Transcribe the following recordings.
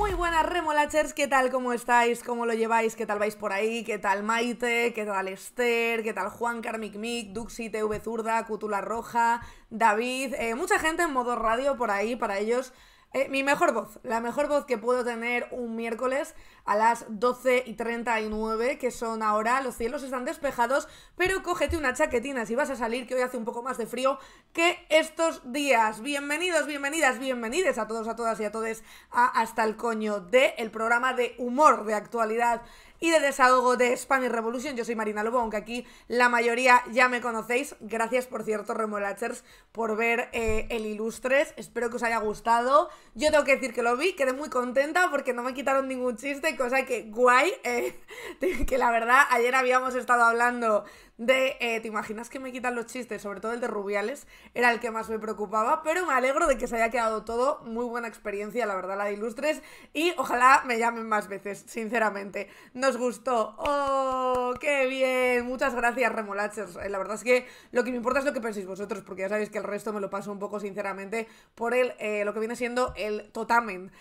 Muy buenas remolachers, ¿qué tal? ¿Cómo estáis? ¿Cómo lo lleváis? ¿Qué tal vais por ahí? ¿Qué tal Maite? ¿Qué tal Esther? ¿Qué tal Juan Carmic Mic? Duxi, TV Zurda, Cutula Roja, David? Eh, mucha gente en modo radio por ahí, para ellos eh, mi mejor voz, la mejor voz que puedo tener un miércoles a las 12 y 39, que son ahora, los cielos están despejados, pero cógete una chaquetina si vas a salir, que hoy hace un poco más de frío que estos días. Bienvenidos, bienvenidas, bienvenides a todos, a todas y a todes a Hasta el Coño de el programa de humor de actualidad y de desahogo de Spam y Revolution. Yo soy Marina Lobo, aunque aquí la mayoría ya me conocéis. Gracias, por cierto, Remolachers, por ver eh, el Ilustres. Espero que os haya gustado. Yo tengo que decir que lo vi, quedé muy contenta porque no me quitaron ningún chiste, cosa que guay. Eh, que la verdad, ayer habíamos estado hablando de, eh, ¿te imaginas que me quitan los chistes? Sobre todo el de Rubiales, era el que más me preocupaba, pero me alegro de que se haya quedado todo, muy buena experiencia, la verdad, la de Ilustres, y ojalá me llamen más veces, sinceramente. Nos gustó, ¡oh, qué bien! Muchas gracias, remolachers, eh, la verdad es que lo que me importa es lo que penséis vosotros, porque ya sabéis que el resto me lo paso un poco, sinceramente, por el, eh, lo que viene siendo el totamen.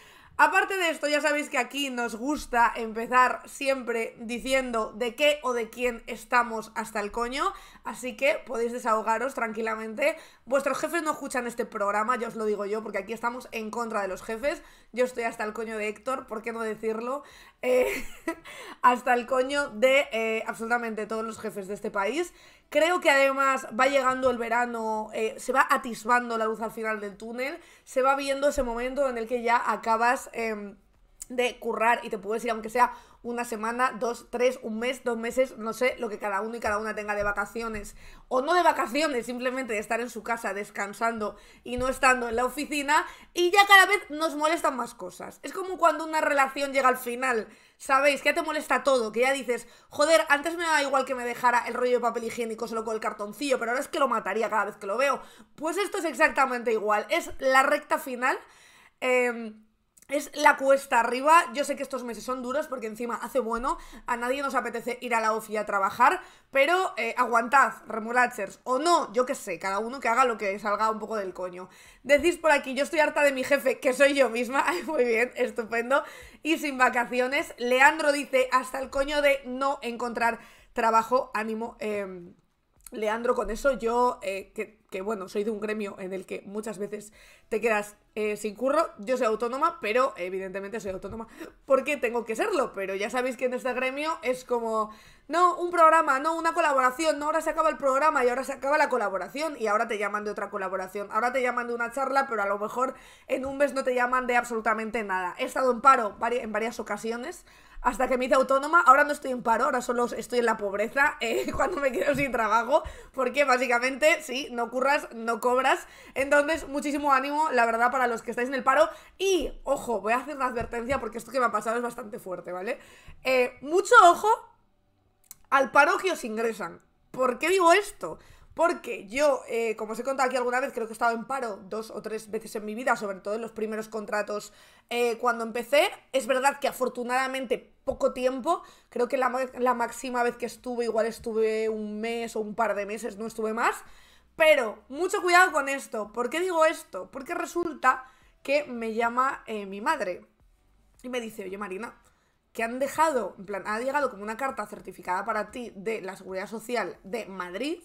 Aparte de esto, ya sabéis que aquí nos gusta empezar siempre diciendo de qué o de quién estamos hasta el coño, así que podéis desahogaros tranquilamente. Vuestros jefes no escuchan este programa, yo os lo digo yo, porque aquí estamos en contra de los jefes. Yo estoy hasta el coño de Héctor, ¿por qué no decirlo? Eh, hasta el coño de eh, absolutamente todos los jefes de este país. Creo que además va llegando el verano, eh, se va atisbando la luz al final del túnel, se va viendo ese momento en el que ya acabas... Em, de currar y te puedes ir aunque sea una semana, dos, tres, un mes, dos meses, no sé, lo que cada uno y cada una tenga de vacaciones o no de vacaciones, simplemente de estar en su casa descansando y no estando en la oficina y ya cada vez nos molestan más cosas. Es como cuando una relación llega al final, ¿sabéis? Que ya te molesta todo, que ya dices, joder, antes me daba igual que me dejara el rollo de papel higiénico solo con el cartoncillo, pero ahora es que lo mataría cada vez que lo veo. Pues esto es exactamente igual, es la recta final. Eh, es la cuesta arriba, yo sé que estos meses son duros porque encima hace bueno, a nadie nos apetece ir a la ofi a trabajar, pero eh, aguantad, remolachers, o no, yo qué sé, cada uno que haga lo que salga un poco del coño. Decís por aquí, yo estoy harta de mi jefe, que soy yo misma, muy bien, estupendo, y sin vacaciones, Leandro dice, hasta el coño de no encontrar trabajo, ánimo. Em, Leandro, con eso yo, eh, que bueno, soy de un gremio en el que muchas veces te quedas eh, sin curro. Yo soy autónoma, pero evidentemente soy autónoma porque tengo que serlo. Pero ya sabéis que en este gremio es como, no, un programa, no, una colaboración, no, ahora se acaba el programa y ahora se acaba la colaboración y ahora te llaman de otra colaboración. Ahora te llaman de una charla, pero a lo mejor en un mes no te llaman de absolutamente nada. He estado en paro en varias ocasiones hasta que me hice autónoma, ahora no estoy en paro, ahora solo estoy en la pobreza eh, cuando me quedo sin trabajo, porque básicamente, sí, no curras, no cobras. Entonces, muchísimo ánimo, la verdad, para los que estáis en el paro. Y, ojo, voy a hacer una advertencia porque esto que me ha pasado es bastante fuerte, ¿vale? Eh, mucho ojo al paro que os ingresan. ¿Por qué digo esto? Porque yo, eh, como os he contado aquí alguna vez, creo que he estado en paro dos o tres veces en mi vida, sobre todo en los primeros contratos eh, cuando empecé. Es verdad que afortunadamente poco tiempo, creo que la, máxima vez que estuve, igual estuve un mes o un par de meses, no estuve más. Pero mucho cuidado con esto. ¿Por qué digo esto? Porque resulta que me llama eh, mi madre y me dice, oye Marina, que han dejado, en plan, ha llegado como una carta certificada para ti de la Seguridad Social de Madrid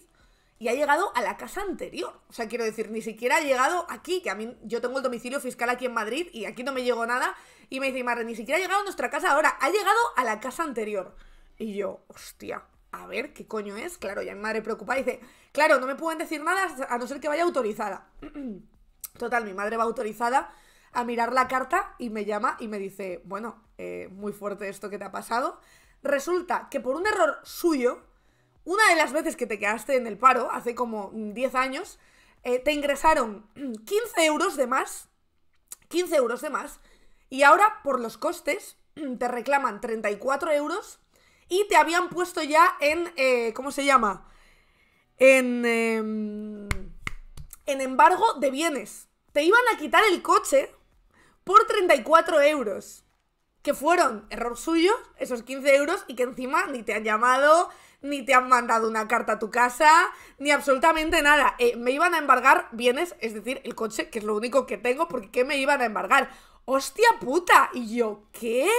y ha llegado a la casa anterior. O sea, quiero decir, ni siquiera ha llegado aquí, que a mí yo tengo el domicilio fiscal aquí en Madrid y aquí no me llegó nada. Y me dice, madre, ni siquiera ha llegado a nuestra casa ahora, ha llegado a la casa anterior. Y yo, hostia, a ver qué coño es. Claro, ya mi madre preocupada dice, claro, no me pueden decir nada a no ser que vaya autorizada. Total, mi madre va autorizada a mirar la carta y me llama y me dice, bueno, eh, muy fuerte esto que te ha pasado. Resulta que por un error suyo, una de las veces que te quedaste en el paro, hace como 10 años, eh, te ingresaron 15 euros de más, 15 euros de más, y ahora por los costes te reclaman 34 euros y te habían puesto ya en, eh, ¿cómo se llama? En, em, en embargo de bienes. Te iban a quitar el coche por 34 euros. Que fueron error suyo, esos 15 euros, y que encima ni te han llamado, ni te han mandado una carta a tu casa, ni absolutamente nada. Eh, me iban a embargar bienes, es decir, el coche, que es lo único que tengo, porque ¿qué me iban a embargar? ¡Hostia puta! Y yo, ¿qué?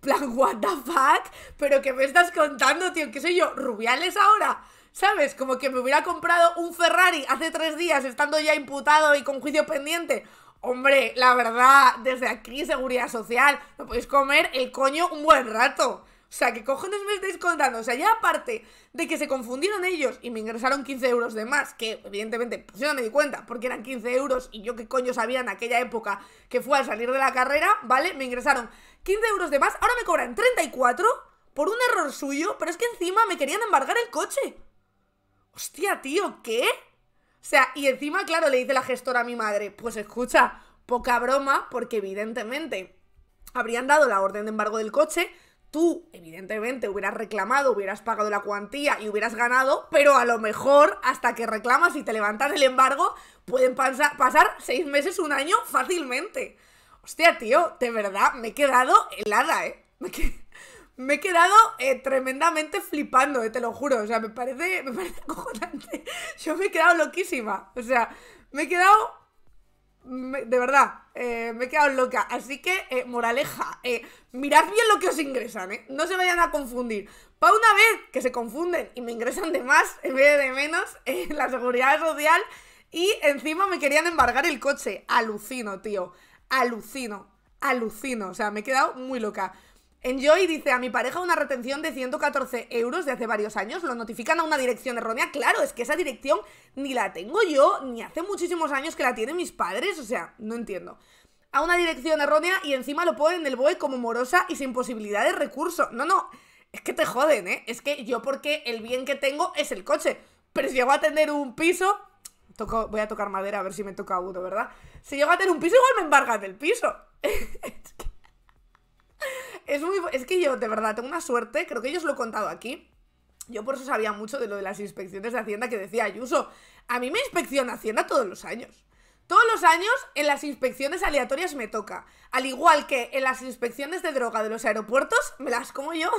plan, what the fuck, pero ¿qué me estás contando, tío? ¿Qué soy yo? ¿Rubiales ahora? ¿Sabes? Como que me hubiera comprado un Ferrari hace tres días estando ya imputado y con juicio pendiente. Hombre, la verdad, desde aquí, seguridad social, me podéis comer el coño un buen rato. O sea, ¿qué cojones me estáis contando? O sea, ya aparte de que se confundieron ellos y me ingresaron 15 euros de más, que evidentemente pues yo no me di cuenta porque eran 15 euros y yo qué coño sabía en aquella época que fue al salir de la carrera, ¿vale? Me ingresaron 15 euros de más, ahora me cobran 34 por un error suyo, pero es que encima me querían embargar el coche. Hostia, tío, ¿qué? O sea, y encima, claro, le dice la gestora a mi madre, pues escucha, poca broma, porque evidentemente habrían dado la orden de embargo del coche, tú, evidentemente, hubieras reclamado, hubieras pagado la cuantía y hubieras ganado, pero a lo mejor hasta que reclamas y te levantas el embargo, pueden pasar seis meses, un año fácilmente. Hostia, tío, de verdad, me he quedado helada, ¿eh? Me, he quedado eh, tremendamente flipando, eh, te lo juro. O sea, me parece, me parece acojonante. Yo me he quedado loquísima. O sea, me he quedado... de verdad, eh, me he quedado loca. Así que, eh, moraleja, eh, mirad bien lo que os ingresan, No se vayan a confundir. Para una vez que se confunden y me ingresan de más en vez de menos en la seguridad social y encima me querían embargar el coche. Alucino, tío. Alucino. Alucino. O sea, me he quedado muy loca. Enjoy dice, a mi pareja una retención de 114 euros de hace varios años, lo notifican a una dirección errónea. Claro, es que esa dirección ni la tengo yo, ni hace muchísimos años que la tienen mis padres, o sea, no entiendo. A una dirección errónea y encima lo ponen en el BOE como morosa y sin posibilidad de recurso. No, no, es que te joden, ¿eh? Es que yo porque el bien que tengo es el coche, pero si llego a tener un piso... voy a tocar madera a ver si me toca uno, ¿verdad? Si llego a tener un piso, igual me embargan el piso. es que es muy. Es que yo, de verdad, tengo una suerte, creo que yo os lo he contado aquí. Yo por eso sabía mucho de lo de las inspecciones de Hacienda que decía Ayuso. A mí me inspecciona Hacienda todos los años. Todos los años en las inspecciones aleatorias me toca. Al igual que en las inspecciones de droga de los aeropuertos, me las como yo.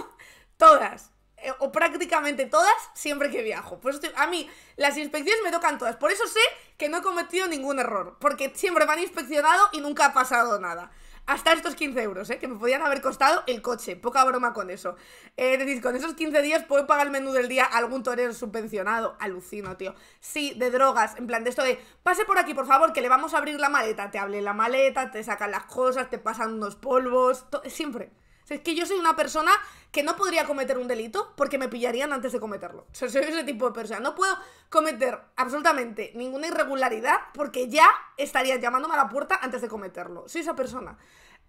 Todas. Eh, o prácticamente todas, siempre que viajo. a mí las inspecciones me tocan todas. Por eso sé que no he cometido ningún error. Porque siempre me han inspeccionado y nunca ha pasado nada hasta estos 15 euros, ¿eh? que me podían haber costado el coche. Poca broma con eso. Eh, es decir, con esos 15 días puedo pagar el menú del día a algún torero subvencionado. Alucino, tío. Sí, de drogas. En plan, de esto de, pase por aquí, por favor, que le vamos a abrir la maleta. Te hablé la maleta, te sacan las cosas, te pasan unos polvos. Siempre es que yo soy una persona que no podría cometer un delito porque me pillarían antes de cometerlo. soy ese tipo de persona. No puedo cometer absolutamente ninguna irregularidad porque ya estaría llamándome a la puerta antes de cometerlo. Soy esa persona.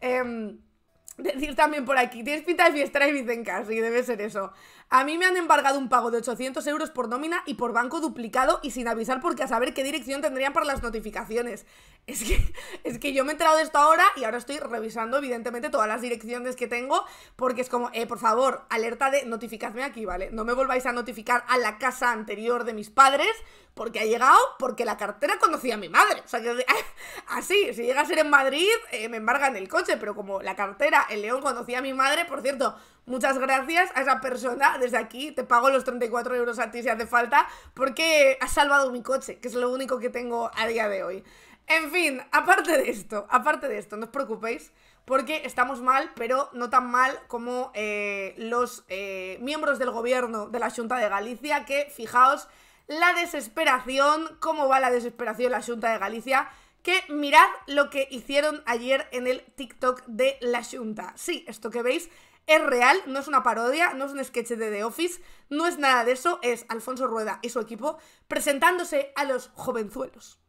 Em, decir también por aquí, tienes pinta de fiesta y dicen casi, debe ser eso. A mí me han embargado un pago de 800 euros por nómina y por banco duplicado y sin avisar porque a saber qué dirección tendrían para las notificaciones. Es que, es que yo me he enterado de esto ahora y ahora estoy revisando evidentemente todas las direcciones que tengo porque es como, eh, por favor, alerta de notificadme aquí, ¿vale? No me volváis a notificar a la casa anterior de mis padres porque ha llegado porque la cartera conocía a mi madre. O sea, que así, si llega a ser en Madrid, eh, me embargan el coche, pero como la cartera el León conocía a mi madre, por cierto, muchas gracias a esa persona desde aquí. Te pago los 34 euros a ti si hace falta, porque has salvado mi coche, que es lo único que tengo a día de hoy. En fin, aparte de esto, aparte de esto, no os preocupéis, porque estamos mal, pero no tan mal como eh, los eh, miembros del gobierno de la Junta de Galicia, que fijaos la desesperación, cómo va la desesperación la Junta de Galicia, que mirad lo que hicieron ayer en el TikTok de la Junta. Sí, esto que veis es real, no es una parodia, no es un sketch de The Office, no es nada de eso, es Alfonso Rueda y su equipo presentándose a los jovenzuelos.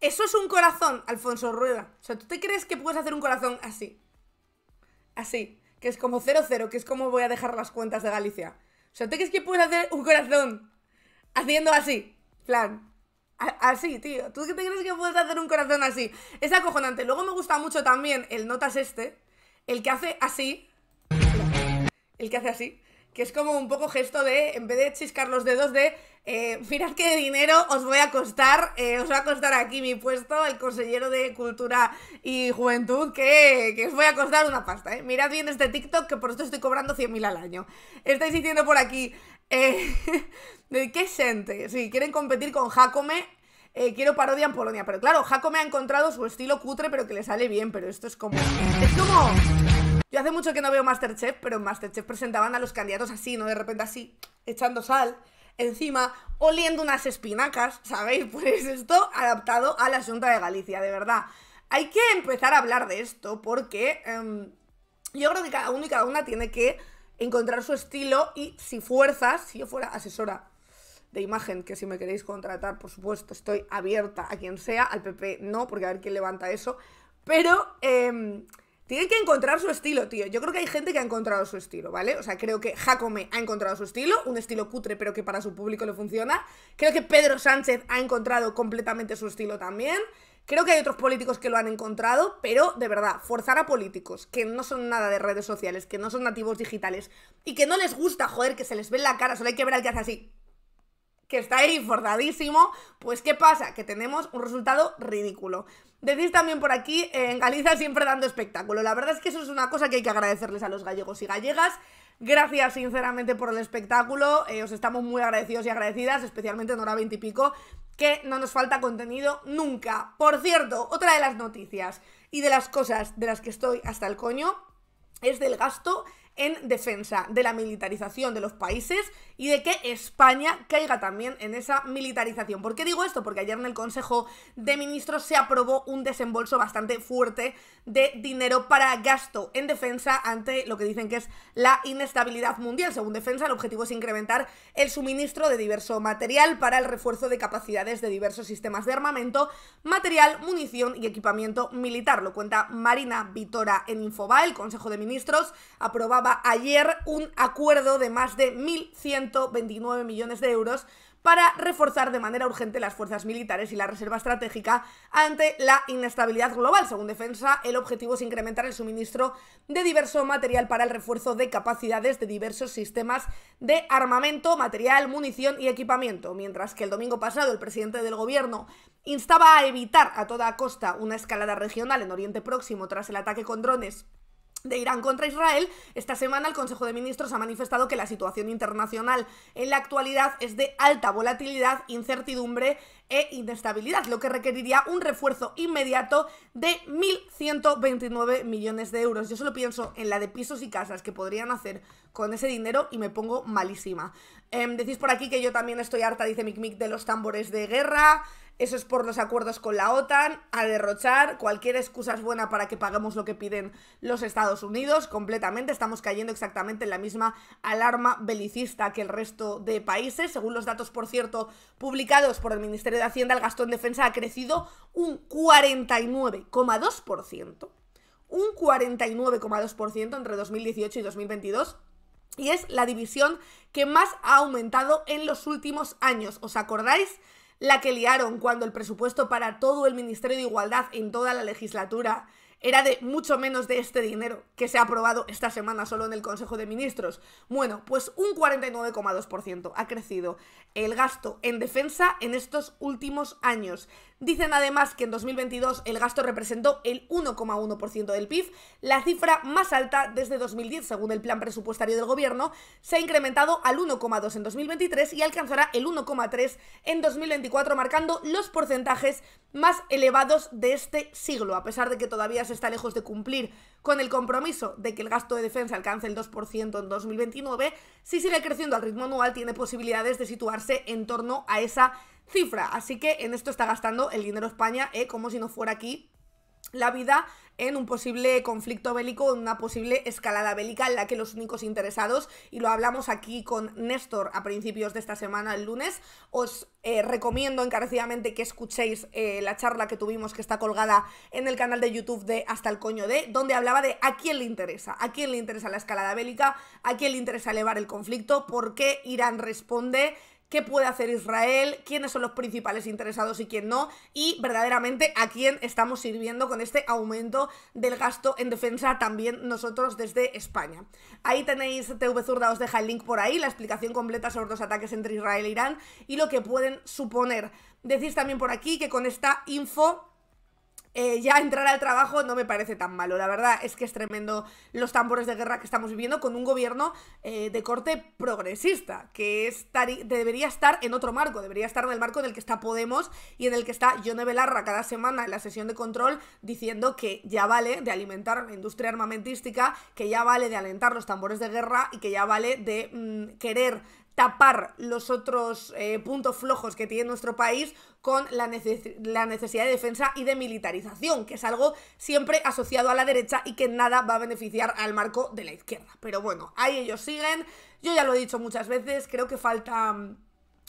Eso es un corazón, Alfonso Rueda. O sea, ¿tú te crees que puedes hacer un corazón así? Así. Que es como 0-0, que es como voy a dejar las cuentas de Galicia. O sea, ¿tú crees que puedes hacer un corazón haciendo así? Plan. Así, tío. ¿Tú qué te crees que puedes hacer un corazón así? Es acojonante. Luego me gusta mucho también el notas este. El que hace así. El que hace así que es como un poco gesto de, en vez de chiscar los dedos, de eh, mirad qué dinero os voy a costar, eh, os va a costar aquí mi puesto, el consejero de Cultura y Juventud, que, os voy a costar una pasta, eh. Mirad bien este TikTok, que por esto estoy cobrando 100.000 al año. Estáis diciendo por aquí, ¿de qué gente? Si quieren competir con Jacome, quiero parodia en Polonia. Pero claro, Jacome ha encontrado su estilo cutre, pero que le sale bien, pero esto es como... Es como... Yo hace mucho que no veo Masterchef, pero en Masterchef presentaban a los candidatos así, ¿no? De repente así, echando sal encima, oliendo unas espinacas, ¿sabéis? Pues esto adaptado a la Junta de Galicia, de verdad. Hay que empezar a hablar de esto porque em, yo creo que cada uno y cada una tiene que encontrar su estilo y si fuerzas, si yo fuera asesora de imagen, que si me queréis contratar, por supuesto, estoy abierta a quien sea, al PP no, porque a ver quién levanta eso, pero... Em, tienen que encontrar su estilo, tío. Yo creo que hay gente que ha encontrado su estilo, ¿vale? O sea, creo que Jacome ha encontrado su estilo, un estilo cutre, pero que para su público le funciona. Creo que Pedro Sánchez ha encontrado completamente su estilo también. Creo que hay otros políticos que lo han encontrado, pero de verdad, forzar a políticos que no son nada de redes sociales, que no son nativos digitales y que no les gusta, joder, que se les ve la cara, solo hay que ver al que hace así que está ahí forzadísimo, pues ¿qué pasa? Que tenemos un resultado ridículo. Decís también por aquí, en Galicia siempre dando espectáculo. La verdad es que eso es una cosa que hay que agradecerles a los gallegos y gallegas. Gracias sinceramente por el espectáculo, eh, os estamos muy agradecidos y agradecidas, especialmente en hora 20 pico, que no nos falta contenido nunca. Por cierto, otra de las noticias y de las cosas de las que estoy hasta el coño es del gasto en defensa de la militarización de los países y de que España caiga también en esa militarización. ¿Por qué digo esto? Porque ayer en el Consejo de Ministros se aprobó un desembolso bastante fuerte de dinero para gasto en defensa ante lo que dicen que es la inestabilidad mundial. Según defensa, el objetivo es incrementar el suministro de diverso material para el refuerzo de capacidades de diversos sistemas de armamento, material, munición y equipamiento militar. Lo cuenta Marina Vitora en Infobae. El Consejo de Ministros aprobaba ayer un acuerdo de más de 1.129 millones de euros para reforzar de manera urgente las fuerzas militares y la reserva estratégica ante la inestabilidad global. Según Defensa, el objetivo es incrementar el suministro de diverso material para el refuerzo de capacidades de diversos sistemas de armamento, material, munición y equipamiento. Mientras que el domingo pasado el presidente del gobierno instaba a evitar a toda costa una escalada regional en Oriente Próximo tras el ataque con drones de Irán contra Israel, esta semana el Consejo de Ministros ha manifestado que la situación internacional en la actualidad es de alta volatilidad, incertidumbre e inestabilidad, lo que requeriría un refuerzo inmediato de 1.129 millones de euros. Yo solo pienso en la de pisos y casas que podrían hacer con ese dinero y me pongo malísima. Em, decís por aquí que yo también estoy harta, dice Micmic, de los tambores de guerra eso es por los acuerdos con la OTAN, a derrochar, cualquier excusa es buena para que paguemos lo que piden los Estados Unidos, completamente, estamos cayendo exactamente en la misma alarma belicista que el resto de países. Según los datos, por cierto, publicados por el Ministerio de Hacienda, el gasto en defensa ha crecido un 49,2%, un 49,2% entre 2018 y 2022 y es la división que más ha aumentado en los últimos años. ¿Os acordáis? la que liaron cuando el presupuesto para todo el Ministerio de Igualdad en toda la legislatura era de mucho menos de este dinero que se ha aprobado esta semana solo en el Consejo de Ministros. Bueno, pues un 49,2% ha crecido el gasto en defensa en estos últimos años. Dicen además que en 2022 el gasto representó el 1,1% del PIB, la cifra más alta desde 2010 según el plan presupuestario del gobierno, se ha incrementado al 1,2 en 2023 y alcanzará el 1,3 en 2024, marcando los porcentajes más elevados de este siglo, a pesar de que todavía está lejos de cumplir con el compromiso de que el gasto de defensa alcance el 2% en 2029, si sigue creciendo al ritmo anual tiene posibilidades de situarse en torno a esa cifra. Así que en esto está gastando el dinero España ¿eh? como si no fuera aquí la vida en un posible conflicto bélico, en una posible escalada bélica en la que los únicos interesados, y lo hablamos aquí con Néstor a principios de esta semana, el lunes, os eh, recomiendo encarecidamente que escuchéis eh, la charla que tuvimos que está colgada en el canal de YouTube de Hasta el Coño de, donde hablaba de a quién le interesa, a quién le interesa la escalada bélica, a quién le interesa elevar el conflicto, por qué Irán responde qué puede hacer Israel, quiénes son los principales interesados y quién no, y verdaderamente a quién estamos sirviendo con este aumento del gasto en defensa también nosotros desde España. Ahí tenéis TV Zurda, os deja el link por ahí, la explicación completa sobre los ataques entre Israel e Irán y lo que pueden suponer. Decís también por aquí que con esta info eh, ya entrar al trabajo no me parece tan malo. La verdad es que es tremendo los tambores de guerra que estamos viviendo con un gobierno eh, de corte progresista, que debería estar en otro marco, debería estar en el marco en el que está Podemos y en el que está Yone Belarra cada semana en la sesión de control diciendo que ya vale de alimentar la industria armamentística, que ya vale de alentar los tambores de guerra y que ya vale de mm, querer tapar los otros eh, puntos flojos que tiene nuestro país con la, la, necesidad de defensa y de militarización, que es algo siempre asociado a la derecha y que nada va a beneficiar al marco de la izquierda. Pero bueno, ahí ellos siguen. Yo ya lo he dicho muchas veces, creo que falta mm,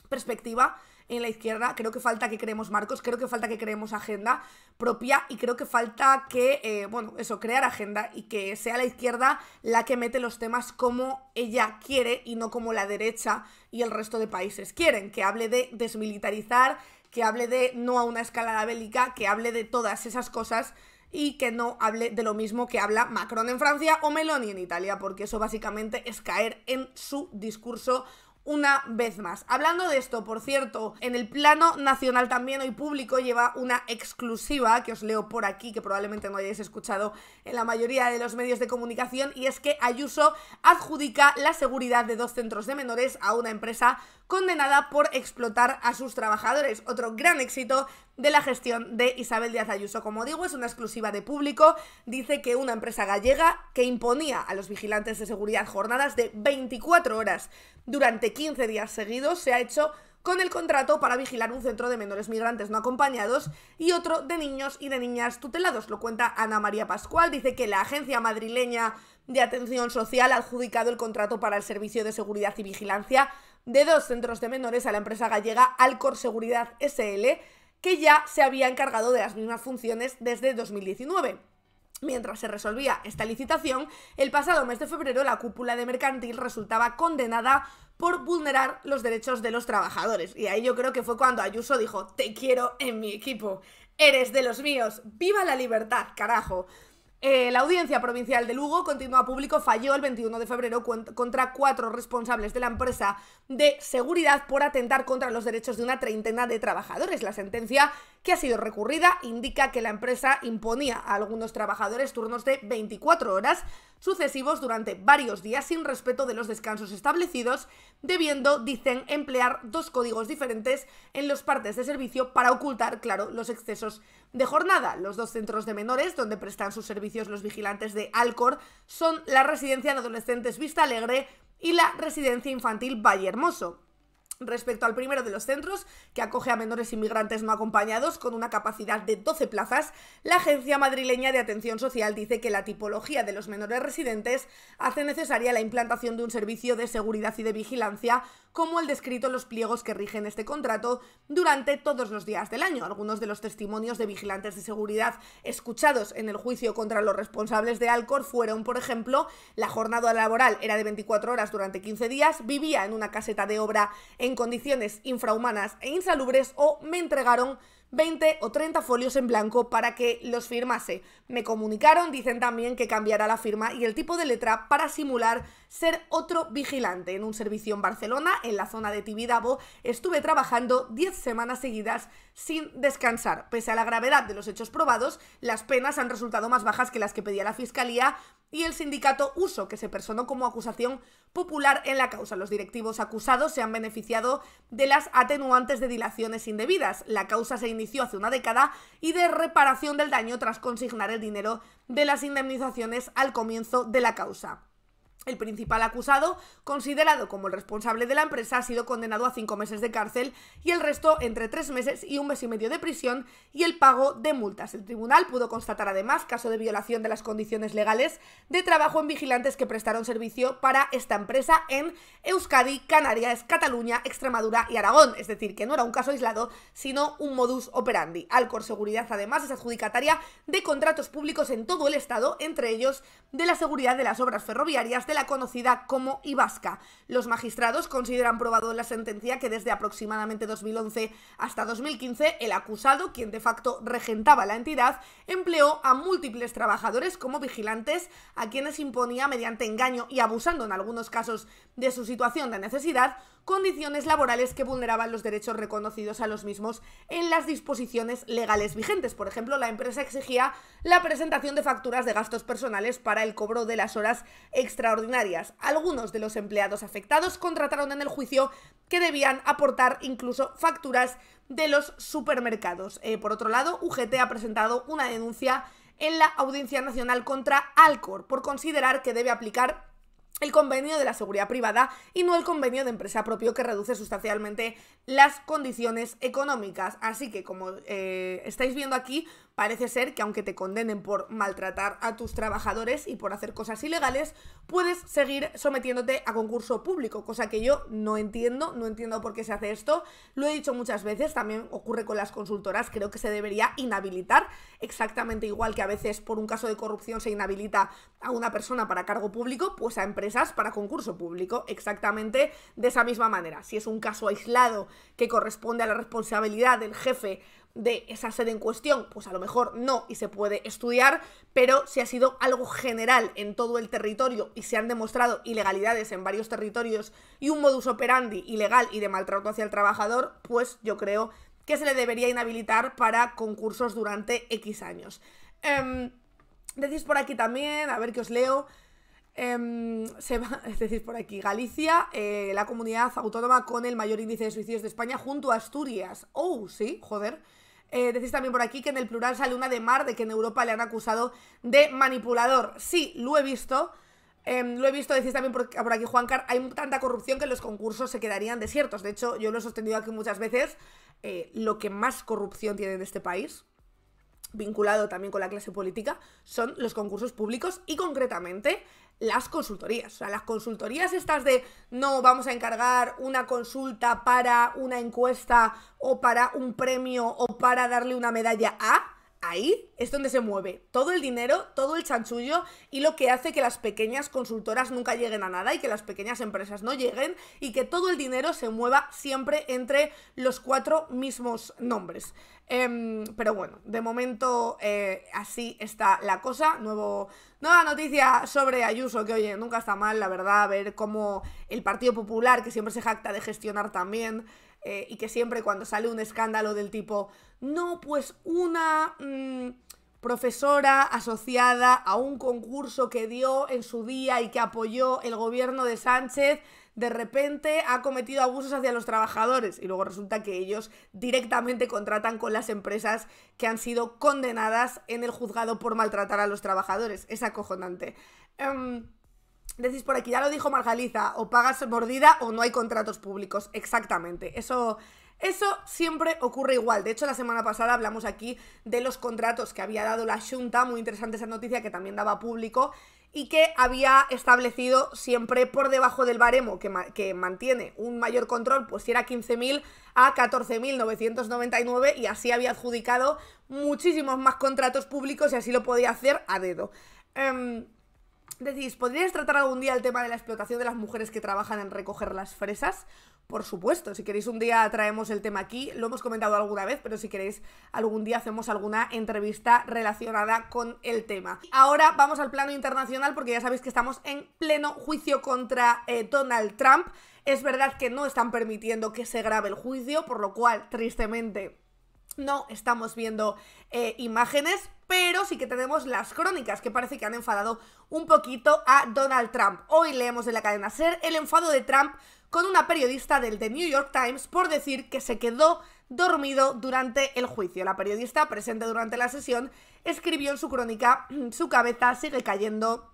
perspectiva en la izquierda, creo que falta que creemos marcos, creo que falta que creemos agenda propia y creo que falta que, eh, bueno, eso, crear agenda y que sea la izquierda la que mete los temas como ella quiere y no como la derecha y el resto de países quieren, que hable de desmilitarizar, que hable de no a una escalada bélica, que hable de todas esas cosas y que no hable de lo mismo que habla Macron en Francia o Meloni en Italia, porque eso básicamente es caer en su discurso una vez más. Hablando de esto, por cierto, en el plano nacional también hoy público lleva una exclusiva que os leo por aquí, que probablemente no hayáis escuchado en la mayoría de los medios de comunicación, y es que Ayuso adjudica la seguridad de dos centros de menores a una empresa condenada por explotar a sus trabajadores. Otro gran éxito de la gestión de Isabel Díaz Ayuso. Como digo, es una exclusiva de público. Dice que una empresa gallega que imponía a los vigilantes de seguridad jornadas de 24 horas durante 15 días seguidos se ha hecho con el contrato para vigilar un centro de menores migrantes no acompañados y otro de niños y de niñas tutelados. Lo cuenta Ana María Pascual, dice que la agencia madrileña de atención social ha adjudicado el contrato para el Servicio de Seguridad y Vigilancia de dos centros de menores a la empresa gallega Alcor Seguridad SL, que ya se había encargado de las mismas funciones desde 2019. Mientras se resolvía esta licitación, el pasado mes de febrero la cúpula de mercantil resultaba condenada por vulnerar los derechos de los trabajadores. Y ahí yo creo que fue cuando Ayuso dijo, te quiero en mi equipo, eres de los míos, viva la libertad, carajo. Eh, la audiencia provincial de Lugo, continúa público, falló el 21 de febrero contra cuatro responsables de la empresa de seguridad por atentar contra los derechos de una treintena de trabajadores. La sentencia que ha sido recurrida indica que la empresa imponía a algunos trabajadores turnos de 24 horas sucesivos durante varios días sin respeto de los descansos establecidos, debiendo, dicen, emplear dos códigos diferentes en los partes de servicio para ocultar, claro, los excesos de jornada. Los dos centros de menores, donde prestan sus servicios los vigilantes de Alcor, son la residencia de adolescentes Vista Alegre y la residencia infantil Valle Hermoso respecto al primero de los centros, que acoge a menores inmigrantes no acompañados con una capacidad de 12 plazas, la Agencia Madrileña de Atención Social dice que la tipología de los menores residentes hace necesaria la implantación de un servicio de seguridad y de vigilancia, como el descrito en los pliegos que rigen este contrato, durante todos los días del año. Algunos de los testimonios de vigilantes de seguridad escuchados en el juicio contra los responsables de Alcor fueron, por ejemplo, la jornada laboral era de 24 horas durante 15 días, vivía en una caseta de obra en en condiciones infrahumanas e insalubres o me entregaron 20 o 30 folios en blanco para que los firmase. Me comunicaron, dicen también que cambiará la firma y el tipo de letra para simular ser otro vigilante. En un servicio en Barcelona, en la zona de Tibidabo, estuve trabajando 10 semanas seguidas sin descansar. Pese a la gravedad de los hechos probados, las penas han resultado más bajas que las que pedía la fiscalía y el sindicato Uso, que se personó como acusación popular en la causa. Los directivos acusados se han beneficiado de las atenuantes de dilaciones indebidas. La causa se inició hace una década y de reparación del daño tras consignar el dinero de las indemnizaciones al comienzo de la causa. El principal acusado, considerado como el responsable de la empresa, ha sido condenado a cinco meses de cárcel y el resto entre tres meses y un mes y medio de prisión y el pago de multas. El tribunal pudo constatar además caso de violación de las condiciones legales de trabajo en vigilantes que prestaron servicio para esta empresa en Euskadi, Canarias, Cataluña, Extremadura y Aragón. Es decir, que no era un caso aislado, sino un modus operandi. Alcor Seguridad además es adjudicataria de contratos públicos en todo el Estado, entre ellos de la seguridad de las obras ferroviarias, de conocida como Ibasca. Los magistrados consideran probado la sentencia que desde aproximadamente 2011 hasta 2015 el acusado, quien de facto regentaba la entidad, empleó a múltiples trabajadores como vigilantes a quienes imponía mediante engaño y abusando en algunos casos de su situación de necesidad condiciones laborales que vulneraban los derechos reconocidos a los mismos en las disposiciones legales vigentes. Por ejemplo, la empresa exigía la presentación de facturas de gastos personales para el cobro de las horas extraordinarias. Algunos de los empleados afectados contrataron en el juicio que debían aportar incluso facturas de los supermercados. Eh, por otro lado, UGT ha presentado una denuncia en la Audiencia Nacional contra Alcor por considerar que debe aplicar el convenio de la seguridad privada y no el convenio de empresa propio que reduce sustancialmente las condiciones económicas. Así que como eh, estáis viendo aquí, parece ser que aunque te condenen por maltratar a tus trabajadores y por hacer cosas ilegales, puedes seguir sometiéndote a concurso público, cosa que yo no entiendo, no entiendo por qué se hace esto. Lo he dicho muchas veces, también ocurre con las consultoras, creo que se debería inhabilitar, exactamente igual que a veces por un caso de corrupción se inhabilita a una persona para cargo público, pues a para concurso público exactamente de esa misma manera. Si es un caso aislado que corresponde a la responsabilidad del jefe de esa sede en cuestión, pues a lo mejor no y se puede estudiar, pero si ha sido algo general en todo el territorio y se han demostrado ilegalidades en varios territorios y un modus operandi ilegal y de maltrato hacia el trabajador, pues yo creo que se le debería inhabilitar para concursos durante X años. Em, decís por aquí también, a ver qué os leo. Em, se va, es decir, por aquí, Galicia, eh, la comunidad autónoma con el mayor índice de suicidios de España junto a Asturias. Oh, sí, joder. Eh, decís también por aquí que en el plural sale una de mar de que en Europa le han acusado de manipulador. Sí, lo he visto. Em, lo he visto, decís también por, aquí aquí, Juancar, hay tanta corrupción que los concursos se quedarían desiertos. De hecho, yo lo he sostenido aquí muchas veces, eh, lo que más corrupción tiene en este país, vinculado también con la clase política, son los concursos públicos y concretamente las consultorías. O sea, las consultorías estas de no vamos a encargar una consulta para una encuesta o para un premio o para darle una medalla a, ahí es donde se mueve todo el dinero, todo el chanchullo y lo que hace que las pequeñas consultoras nunca lleguen a nada y que las pequeñas empresas no lleguen y que todo el dinero se mueva siempre entre los cuatro mismos nombres. Em, pero bueno, de momento eh, así está la cosa. Nuevo, nueva noticia sobre Ayuso, que oye, nunca está mal, la verdad, ver cómo el Partido Popular, que siempre se jacta de gestionar también, eh, y que siempre cuando sale un escándalo del tipo, no, pues una mm, profesora asociada a un concurso que dio en su día y que apoyó el gobierno de Sánchez, de repente ha cometido abusos hacia los trabajadores y luego resulta que ellos directamente contratan con las empresas que han sido condenadas en el juzgado por maltratar a los trabajadores. Es acojonante. Em, decís por aquí, ya lo dijo Margaliza, o pagas mordida o no hay contratos públicos. Exactamente. Eso... Eso siempre ocurre igual. De hecho, la semana pasada hablamos aquí de los contratos que había dado la Junta, muy interesante esa noticia que también daba público, y que había establecido siempre por debajo del baremo que, que mantiene un mayor control, pues si era 15.000 a 14.999 y así había adjudicado muchísimos más contratos públicos y así lo podía hacer a dedo. Em, decís, ¿podrías tratar algún día el tema de la explotación de las mujeres que trabajan en recoger las fresas? por supuesto. Si queréis un día traemos el tema aquí, lo hemos comentado alguna vez, pero si queréis algún día hacemos alguna entrevista relacionada con el tema. Ahora vamos al plano internacional porque ya sabéis que estamos en pleno juicio contra eh, Donald Trump. Es verdad que no están permitiendo que se grabe el juicio, por lo cual, tristemente, no estamos viendo eh, imágenes, pero sí que tenemos las crónicas que parece que han enfadado un poquito a Donald Trump. Hoy leemos en la cadena Ser el enfado de Trump con una periodista del The New York Times por decir que se quedó dormido durante el juicio. La periodista presente durante la sesión escribió en su crónica, mm, su cabeza sigue cayendo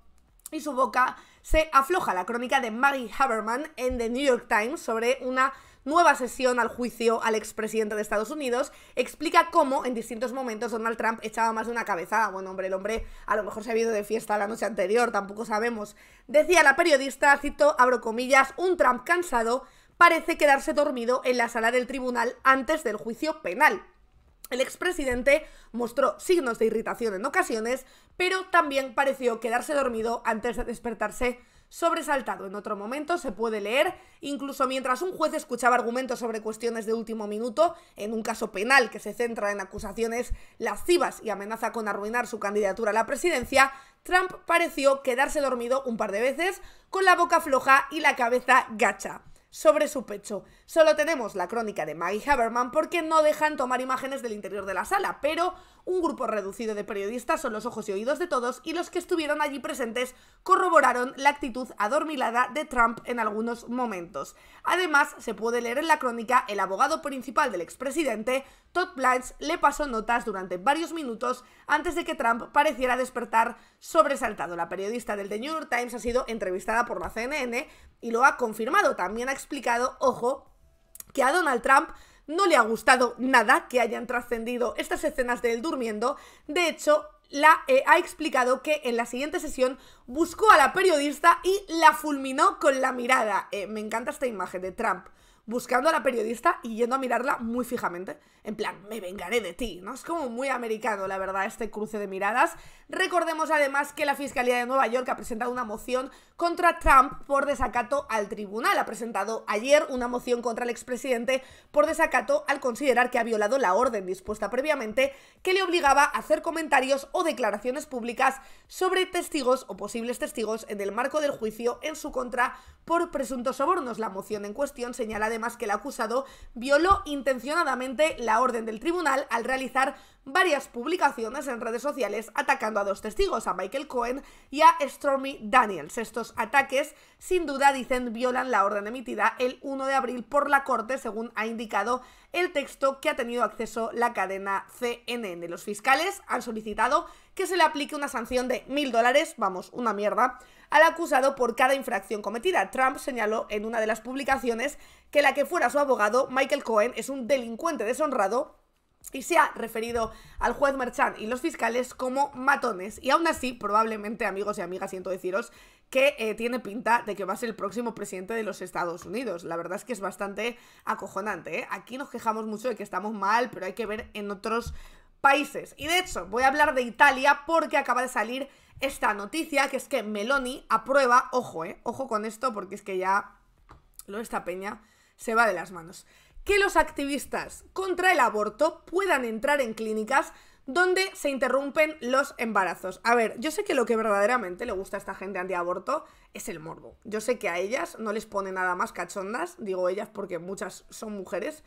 y su boca se afloja. La crónica de Maggie Haberman en The New York Times sobre una nueva sesión al juicio al expresidente de Estados Unidos, explica cómo en distintos momentos Donald Trump echaba más de una cabezada. Bueno, hombre, el hombre a lo mejor se ha ido de fiesta la noche anterior, tampoco sabemos. Decía la periodista, cito, abro comillas, un Trump cansado parece quedarse dormido en la sala del tribunal antes del juicio penal. El expresidente mostró signos de irritación en ocasiones, pero también pareció quedarse dormido antes de despertarse sobresaltado. En otro momento se puede leer, incluso mientras un juez escuchaba argumentos sobre cuestiones de último minuto, en un caso penal que se centra en acusaciones lascivas y amenaza con arruinar su candidatura a la presidencia, Trump pareció quedarse dormido un par de veces con la boca floja y la cabeza gacha sobre su pecho. Solo tenemos la crónica de Maggie Haberman porque no dejan tomar imágenes del interior de la sala, pero un grupo reducido de periodistas son los ojos y oídos de todos y los que estuvieron allí presentes corroboraron la actitud adormilada de Trump en algunos momentos. Además, se puede leer en la crónica, el abogado principal del expresidente, Todd Blanche, le pasó notas durante varios minutos antes de que Trump pareciera despertar sobresaltado. La periodista del The New York Times ha sido entrevistada por la CNN y lo ha confirmado. También ha explicado, ojo, que a Donald Trump no le ha gustado nada que hayan trascendido estas escenas de él durmiendo. De hecho, la eh, ha explicado que en la siguiente sesión buscó a la periodista y la fulminó con la mirada. Eh, me encanta esta imagen de Trump buscando a la periodista y yendo a mirarla muy fijamente. En plan, me vengaré de ti, ¿no? Es como muy americano, la verdad, este cruce de miradas. Recordemos además que la Fiscalía de Nueva York ha presentado una moción contra Trump por desacato al tribunal. Ha presentado ayer una moción contra el expresidente por desacato al considerar que ha violado la orden dispuesta previamente que le obligaba a hacer comentarios o declaraciones públicas sobre testigos o posibles testigos en el marco del juicio en su contra por presuntos sobornos. La moción en cuestión señala de además que el acusado violó intencionadamente la orden del tribunal al realizar varias publicaciones en redes sociales atacando a dos testigos, a Michael Cohen y a Stormy Daniels. Estos ataques, sin duda, dicen, violan la orden emitida el 1 de abril por la Corte, según ha indicado el texto que ha tenido acceso la cadena CNN. Los fiscales han solicitado que se le aplique una sanción de mil dólares, vamos, una mierda, al acusado por cada infracción cometida. Trump señaló en una de las publicaciones que la que fuera su abogado, Michael Cohen, es un delincuente deshonrado y se ha referido al juez Merchant y los fiscales como matones. Y aún así, probablemente, amigos y amigas, siento deciros que eh, tiene pinta de que va a ser el próximo presidente de los Estados Unidos. La verdad es que es bastante acojonante. ¿eh? Aquí nos quejamos mucho de que estamos mal, pero hay que ver en otros países. Y de hecho, voy a hablar de Italia porque acaba de salir esta noticia, que es que Meloni aprueba, ojo, eh, ojo con esto, porque es que ya lo está peña se va de las manos. Que los activistas contra el aborto puedan entrar en clínicas donde se interrumpen los embarazos. A ver, yo sé que lo que verdaderamente le gusta a esta gente antiaborto es el morbo. Yo sé que a ellas no les pone nada más cachondas, digo ellas porque muchas son mujeres,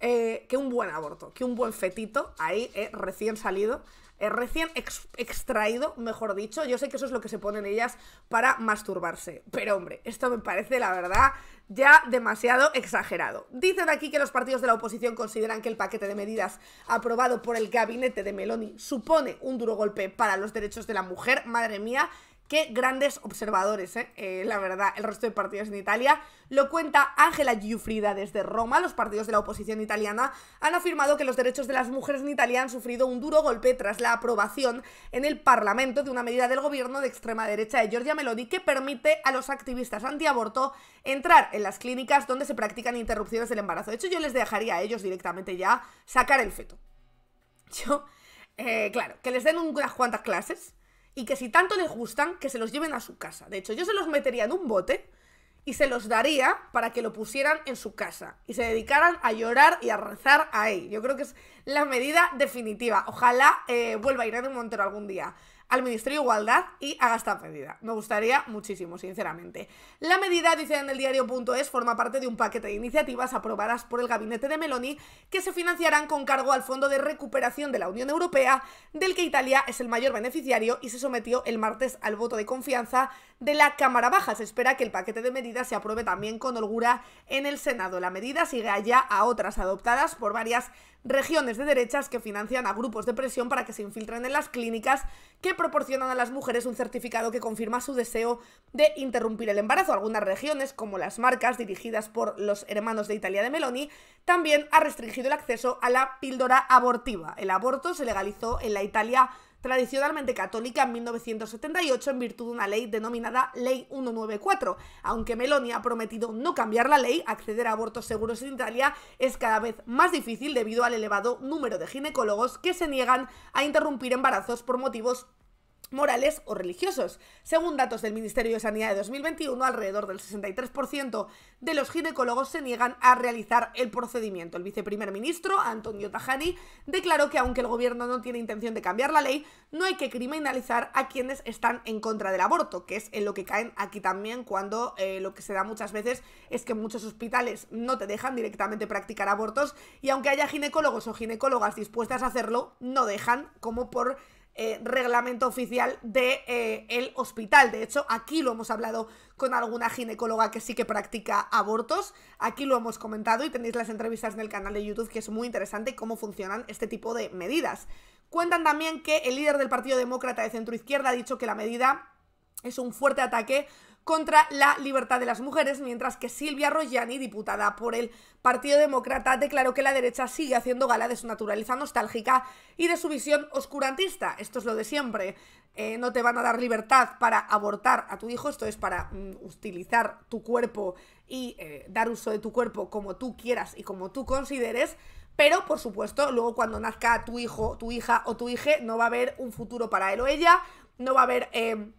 eh, que un buen aborto, que un buen fetito ahí eh, recién salido, es eh, recién extraído, mejor dicho. Yo sé que eso es lo que se ponen ellas para masturbarse, pero hombre, esto me parece la verdad ya demasiado exagerado. Dicen aquí que los partidos de la oposición consideran que el paquete de medidas aprobado por el gabinete de Meloni supone un duro golpe para los derechos de la mujer. Madre mía, Qué grandes observadores, ¿eh? Eh, la verdad, el resto de partidos en Italia. Lo cuenta Ángela Giuffrida desde Roma. Los partidos de la oposición italiana han afirmado que los derechos de las mujeres en Italia han sufrido un duro golpe tras la aprobación en el Parlamento de una medida del gobierno de extrema derecha de Giorgia Meloni que permite a los activistas antiaborto entrar en las clínicas donde se practican interrupciones del embarazo. De hecho, yo les dejaría a ellos directamente ya sacar el feto. Yo, eh, claro, que les den unas cuantas clases y que si tanto les gustan, que se los lleven a su casa. De hecho, yo se los metería en un bote y se los daría para que lo pusieran en su casa y se dedicaran a llorar y a rezar a él. Yo creo que es la medida definitiva. Ojalá eh, vuelva a ir un Montero algún día al Ministerio de Igualdad y a Gasta medida. Me gustaría muchísimo, sinceramente. La medida, dice en el diario.es, forma parte de un paquete de iniciativas aprobadas por el gabinete de Meloni que se financiarán con cargo al Fondo de Recuperación de la Unión Europea, del que Italia es el mayor beneficiario y se sometió el martes al voto de confianza de la Cámara Baja. Se espera que el paquete de medidas se apruebe también con holgura en el Senado. La medida sigue allá a otras adoptadas por varias regiones de derechas que financian a grupos de presión para que se infiltren en las clínicas que proporcionan a las mujeres un certificado que confirma su deseo de interrumpir el embarazo. Algunas regiones, como las marcas dirigidas por los hermanos de Italia de Meloni, también ha restringido el acceso a la píldora abortiva. El aborto se legalizó en la Italia tradicionalmente católica en 1978 en virtud de una ley denominada Ley 194. Aunque Meloni ha prometido no cambiar la ley, acceder a abortos seguros en Italia es cada vez más difícil debido al elevado número de ginecólogos que se niegan a interrumpir embarazos por motivos morales o religiosos. Según datos del Ministerio de Sanidad de 2021, alrededor del 63% de los ginecólogos se niegan a realizar el procedimiento. El viceprimer ministro, Antonio Tajani, declaró que aunque el gobierno no tiene intención de cambiar la ley, no hay que criminalizar a quienes están en contra del aborto, que es en lo que caen aquí también cuando eh, lo que se da muchas veces es que muchos hospitales no te dejan directamente practicar abortos y aunque haya ginecólogos o ginecólogas dispuestas a hacerlo, no dejan como por eh, reglamento oficial del de, eh, hospital. De hecho, aquí lo hemos hablado con alguna ginecóloga que sí que practica abortos. Aquí lo hemos comentado y tenéis las entrevistas en el canal de YouTube, que es muy interesante cómo funcionan este tipo de medidas. Cuentan también que el líder del Partido Demócrata de Centro Izquierda ha dicho que la medida es un fuerte ataque contra la libertad de las mujeres, mientras que Silvia Royani, diputada por el Partido Demócrata, declaró que la derecha sigue haciendo gala de su naturaleza nostálgica y de su visión oscurantista. Esto es lo de siempre. Eh, no te van a dar libertad para abortar a tu hijo, esto es para mm, utilizar tu cuerpo y eh, dar uso de tu cuerpo como tú quieras y como tú consideres. Pero, por supuesto, luego cuando nazca tu hijo, tu hija o tu hija, no va a haber un futuro para él o ella, no va a haber... Eh,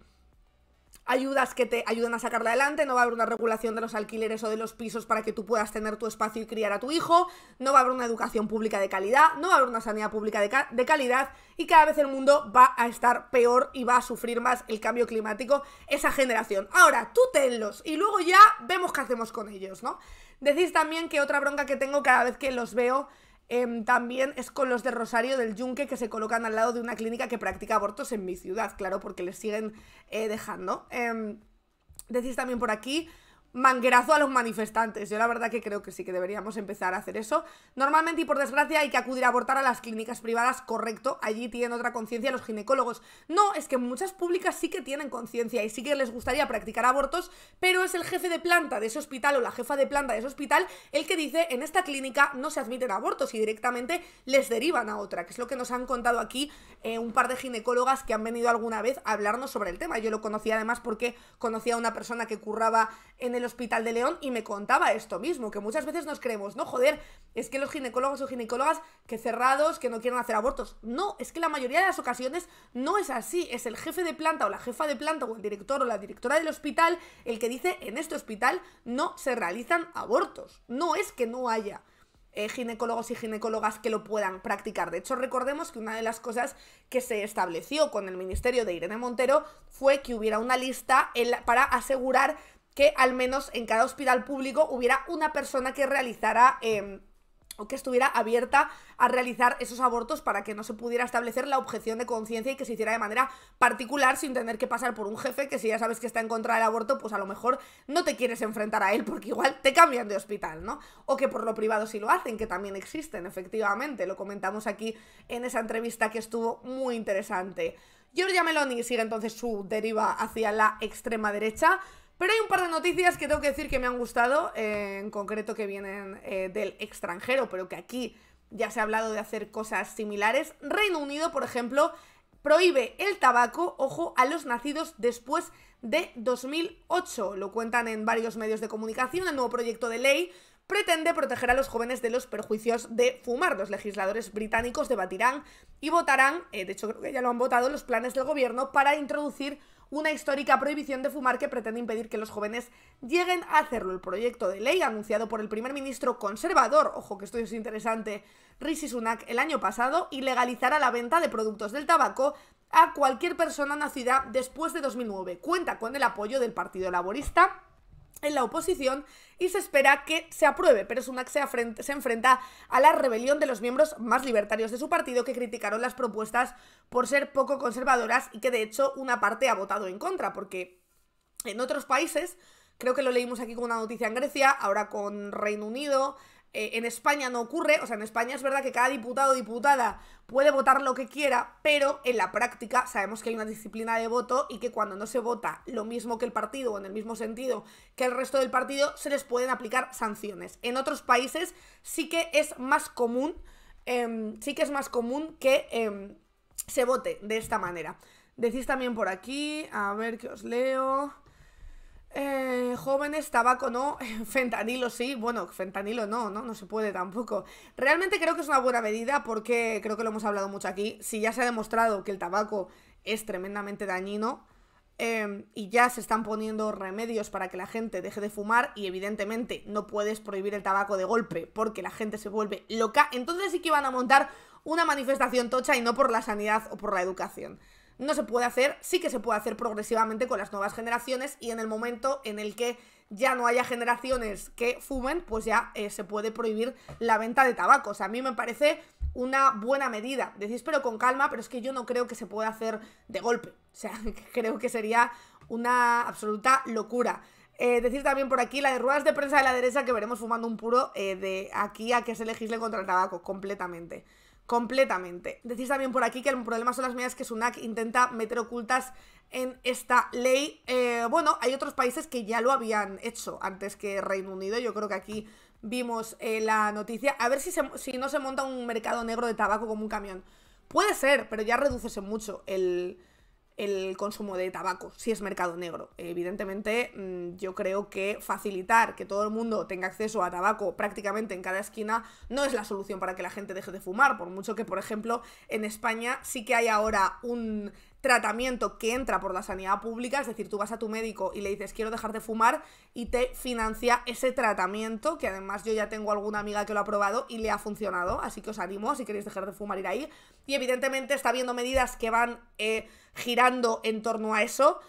ayudas que te ayuden a sacarla adelante, no va a haber una regulación de los alquileres o de los pisos para que tú puedas tener tu espacio y criar a tu hijo, no va a haber una educación pública de calidad, no va a haber una sanidad pública de, de calidad y cada vez el mundo va a estar peor y va a sufrir más el cambio climático esa generación. Ahora, tú tenlos y luego ya vemos qué hacemos con ellos, ¿no? Decís también que otra bronca que tengo cada vez que los veo Em, también es con los de Rosario del Yunque que se colocan al lado de una clínica que practica abortos en mi ciudad, claro, porque les siguen eh, dejando. Em, decís también por aquí manguerazo a los manifestantes. Yo la verdad que creo que sí que deberíamos empezar a hacer eso. Normalmente y por desgracia hay que acudir a abortar a las clínicas privadas, correcto. Allí tienen otra conciencia los ginecólogos. No, es que muchas públicas sí que tienen conciencia y sí que les gustaría practicar abortos, pero es el jefe de planta de ese hospital o la jefa de planta de ese hospital el que dice en esta clínica no se admiten abortos y directamente les derivan a otra, que es lo que nos han contado aquí eh, un par de ginecólogas que han venido alguna vez a hablarnos sobre el tema. Yo lo conocí además porque conocía a una persona que curraba en el Hospital de León y me contaba esto mismo, que muchas veces nos creemos, no, joder, es que los ginecólogos o ginecólogas que cerrados, que no quieren hacer abortos. No, es que la mayoría de las ocasiones no es así, es el jefe de planta o la jefa de planta o el director o la directora del hospital el que dice, en este hospital no se realizan abortos. No es que no haya. Eh, ginecólogos y ginecólogas que lo puedan practicar. De hecho, recordemos que una de las cosas que se estableció con el ministerio de Irene Montero fue que hubiera una lista para asegurar que al menos en cada hospital público hubiera una persona que realizara... Em, o que estuviera abierta a realizar esos abortos para que no se pudiera establecer la objeción de conciencia y que se hiciera de manera particular sin tener que pasar por un jefe que si ya sabes que está en contra del aborto, pues a lo mejor no te quieres enfrentar a él porque igual te cambian de hospital, ¿no? O que por lo privado si lo hacen, que también existen, efectivamente, lo comentamos aquí en esa entrevista que estuvo muy interesante. Giorgia Meloni sigue entonces su deriva hacia la extrema derecha. Pero hay un par de noticias que tengo que decir que me han gustado, eh, en concreto que vienen eh, del extranjero, pero que aquí ya se ha hablado de hacer cosas similares. Reino Unido, por ejemplo, prohíbe el tabaco, ojo, a los nacidos después de 2008. Lo cuentan en varios medios de comunicación. El nuevo proyecto de ley pretende proteger a los jóvenes de los perjuicios de fumar. Los legisladores británicos debatirán y votarán, eh, de hecho creo que ya lo han votado, los planes del gobierno para introducir una histórica prohibición de fumar que pretende impedir que los jóvenes lleguen a hacerlo. El proyecto de ley anunciado por el primer ministro conservador, ojo que esto es interesante, Rishi Sunak el año pasado, ilegalizará la venta de productos del tabaco a cualquier persona nacida después de 2009. Cuenta con el apoyo del Partido Laborista en la oposición y se espera que se apruebe, pero es una se, se, enfrenta a la rebelión de los miembros más libertarios de su partido que criticaron las propuestas por ser poco conservadoras y que de hecho una parte ha votado en contra, porque en otros países, creo que lo leímos aquí con una noticia en Grecia, ahora con Reino Unido, eh, en España no ocurre, o sea, en España es verdad que cada diputado o diputada puede votar lo que quiera, pero en la práctica sabemos que hay una disciplina de voto y que cuando no se vota lo mismo que el partido o en el mismo sentido que el resto del partido, se les pueden aplicar sanciones. En otros países sí que es más común, em, sí que es más común que em, se vote de esta manera. Decís también por aquí, a ver que os leo. Eh, jóvenes, tabaco no, fentanilo sí, bueno, fentanilo no, no, no se puede tampoco. Realmente creo que es una buena medida porque creo que lo hemos hablado mucho aquí. Si ya se ha demostrado que el tabaco es tremendamente dañino em, y ya se están poniendo remedios para que la gente deje de fumar y evidentemente no puedes prohibir el tabaco de golpe porque la gente se vuelve loca, entonces sí que van a montar una manifestación tocha y no por la sanidad o por la educación no se puede hacer, sí que se puede hacer progresivamente con las nuevas generaciones y en el momento en el que ya no haya generaciones que fumen, pues ya eh, se puede prohibir la venta de tabaco. O sea, a mí me parece una buena medida. Decís, pero con calma, pero es que yo no creo que se pueda hacer de golpe. O sea, creo que sería una absoluta locura. Eh, decir también por aquí la de ruedas de prensa de la derecha que veremos fumando un puro eh, de aquí a que se legisle contra el tabaco completamente completamente. Decís también por aquí que el problema son las medidas que Sunak intenta meter ocultas en esta ley. Eh, bueno, hay otros países que ya lo habían hecho antes que Reino Unido. Yo creo que aquí vimos eh, la noticia. A ver si, si no se monta un mercado negro de tabaco como un camión. Puede ser, pero ya reducese mucho el, el consumo de tabaco, si es mercado negro. Evidentemente, mm, yo creo que facilitar que todo el mundo tenga acceso a tabaco prácticamente en cada esquina no es la solución para que la gente deje de fumar, por mucho que, por ejemplo, en España sí que hay ahora un tratamiento que entra por la sanidad pública, es decir, tú vas a tu médico y le dices quiero dejar de fumar y te financia ese tratamiento, que además yo ya tengo alguna amiga que lo ha probado y le ha funcionado, así que os animo si queréis dejar de fumar ir ahí. Y evidentemente está habiendo medidas que van eh, girando en torno a eso.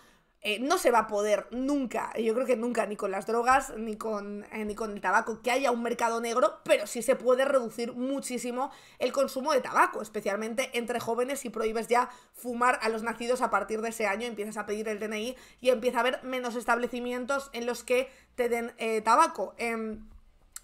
Eh, no se va a poder nunca, yo creo que nunca, ni con las drogas, ni con, eh, ni con el tabaco, que haya un mercado negro, pero sí se puede reducir muchísimo el consumo de tabaco, especialmente entre jóvenes si prohíbes ya fumar a los nacidos a partir de ese año, empiezas a pedir el DNI y empieza a haber menos establecimientos en los que te den eh, tabaco. Em,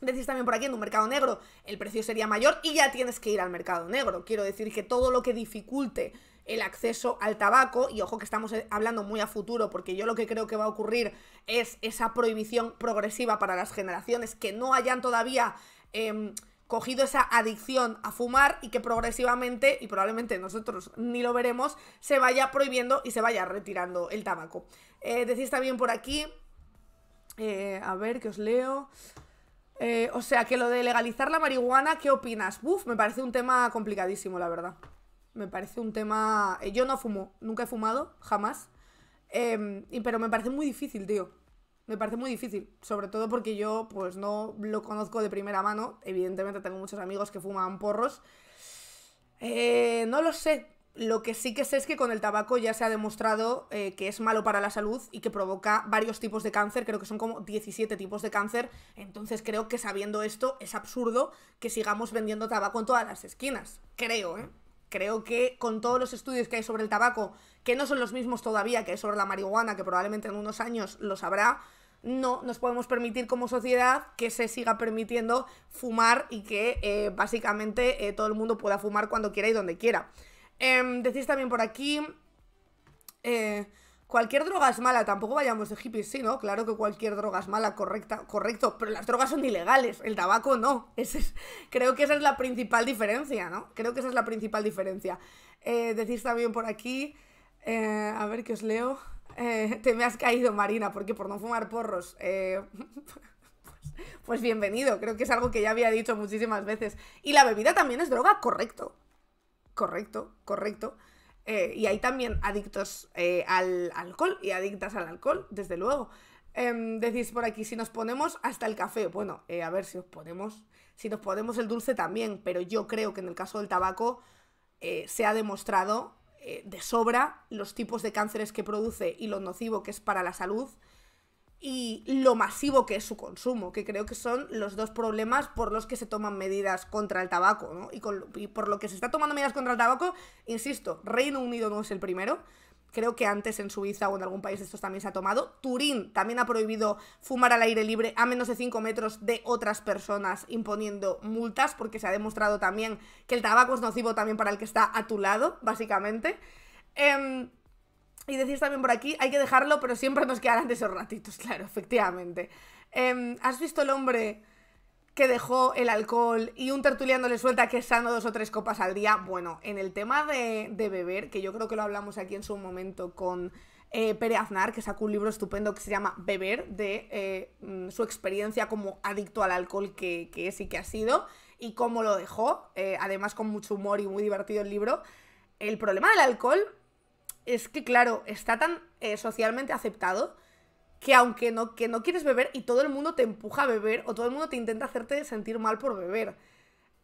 decís también por aquí, en un mercado negro el precio sería mayor y ya tienes que ir al mercado negro. Quiero decir que todo lo que dificulte el acceso al tabaco, y ojo que estamos eh, hablando muy a futuro, porque yo lo que creo que va a ocurrir es esa prohibición progresiva para las generaciones que no hayan todavía... Em, cogido esa adicción a fumar y que progresivamente, y probablemente nosotros ni lo veremos, se vaya prohibiendo y se vaya retirando el tabaco. Eh, decís también por aquí, eh, a ver que os leo. o sea, que lo de legalizar la marihuana, ¿qué opinas? Uf, me parece un tema complicadísimo, la verdad. Me parece un tema... Eh, yo no fumo, nunca he fumado, jamás. Em, pero me parece muy difícil, tío. Me parece muy difícil, sobre todo porque yo pues no lo conozco de primera mano. Evidentemente tengo muchos amigos que fuman porros. Eh, no lo sé. Lo que sí que sé es que con el tabaco ya se ha demostrado eh, que es malo para la salud y que provoca varios tipos de cáncer. Creo que son como 17 tipos de cáncer. Entonces creo que sabiendo esto es absurdo que sigamos vendiendo tabaco en todas las esquinas. Creo, ¿eh? creo que con todos los estudios que hay sobre el tabaco, que no son los mismos todavía que hay sobre la marihuana, que probablemente en unos años lo sabrá, no nos podemos permitir como sociedad que se siga permitiendo fumar y que eh, básicamente eh, todo el mundo pueda fumar cuando quiera y donde quiera. Em, decís también por aquí... Eh, Cualquier droga es mala, tampoco vayamos de hippies, sí, ¿no? Claro que cualquier droga es mala, correcta, correcto, pero las drogas son ilegales, el tabaco no. creo que esa es la principal diferencia, ¿no? Creo que esa es la principal diferencia. Eh, decís también por aquí, eh, a ver qué os leo. Eh, te me has caído, Marina, porque por no fumar porros. pues bienvenido, creo que es algo que ya había dicho muchísimas veces. Y la bebida también es droga, correcto. Correcto, correcto. Eh, y hay también adictos eh, al alcohol y adictas al alcohol, desde luego. Em, decís por aquí, si nos ponemos hasta el café, bueno, eh, a ver si os si nos ponemos el dulce también, pero yo creo que en el caso del tabaco se ha demostrado de sobra los tipos de cánceres que produce y lo nocivo que es para la salud y lo masivo que es su consumo, que creo que son los dos problemas por los que se toman medidas contra el tabaco, ¿no? Y, por lo que se está tomando medidas contra el tabaco, insisto, Reino Unido no es el primero. Creo que antes en Suiza o en algún país de estos también se ha tomado. Turín también ha prohibido fumar al aire libre a menos de 5 metros de otras personas, imponiendo multas, porque se ha demostrado también que el tabaco es nocivo también para el que está a tu lado, básicamente. Em, y decís también por aquí, hay que dejarlo, pero siempre nos quedarán de esos ratitos, claro, efectivamente. Em, ¿Has visto el hombre que dejó el alcohol y un tertuliano le suelta que sano dos o tres copas al día? Bueno, en el tema de, beber, que yo creo que lo hablamos aquí en su momento con eh, Pere Aznar, que sacó un libro estupendo que se llama Beber, de eh, mm, su experiencia como adicto al alcohol que, es y que ha sido, y cómo lo dejó, eh, además con mucho humor y muy divertido el libro. El problema del alcohol es que, claro, está tan eh, socialmente aceptado que aunque no, que no quieres beber y todo el mundo te empuja a beber o todo el mundo te intenta hacerte sentir mal por beber.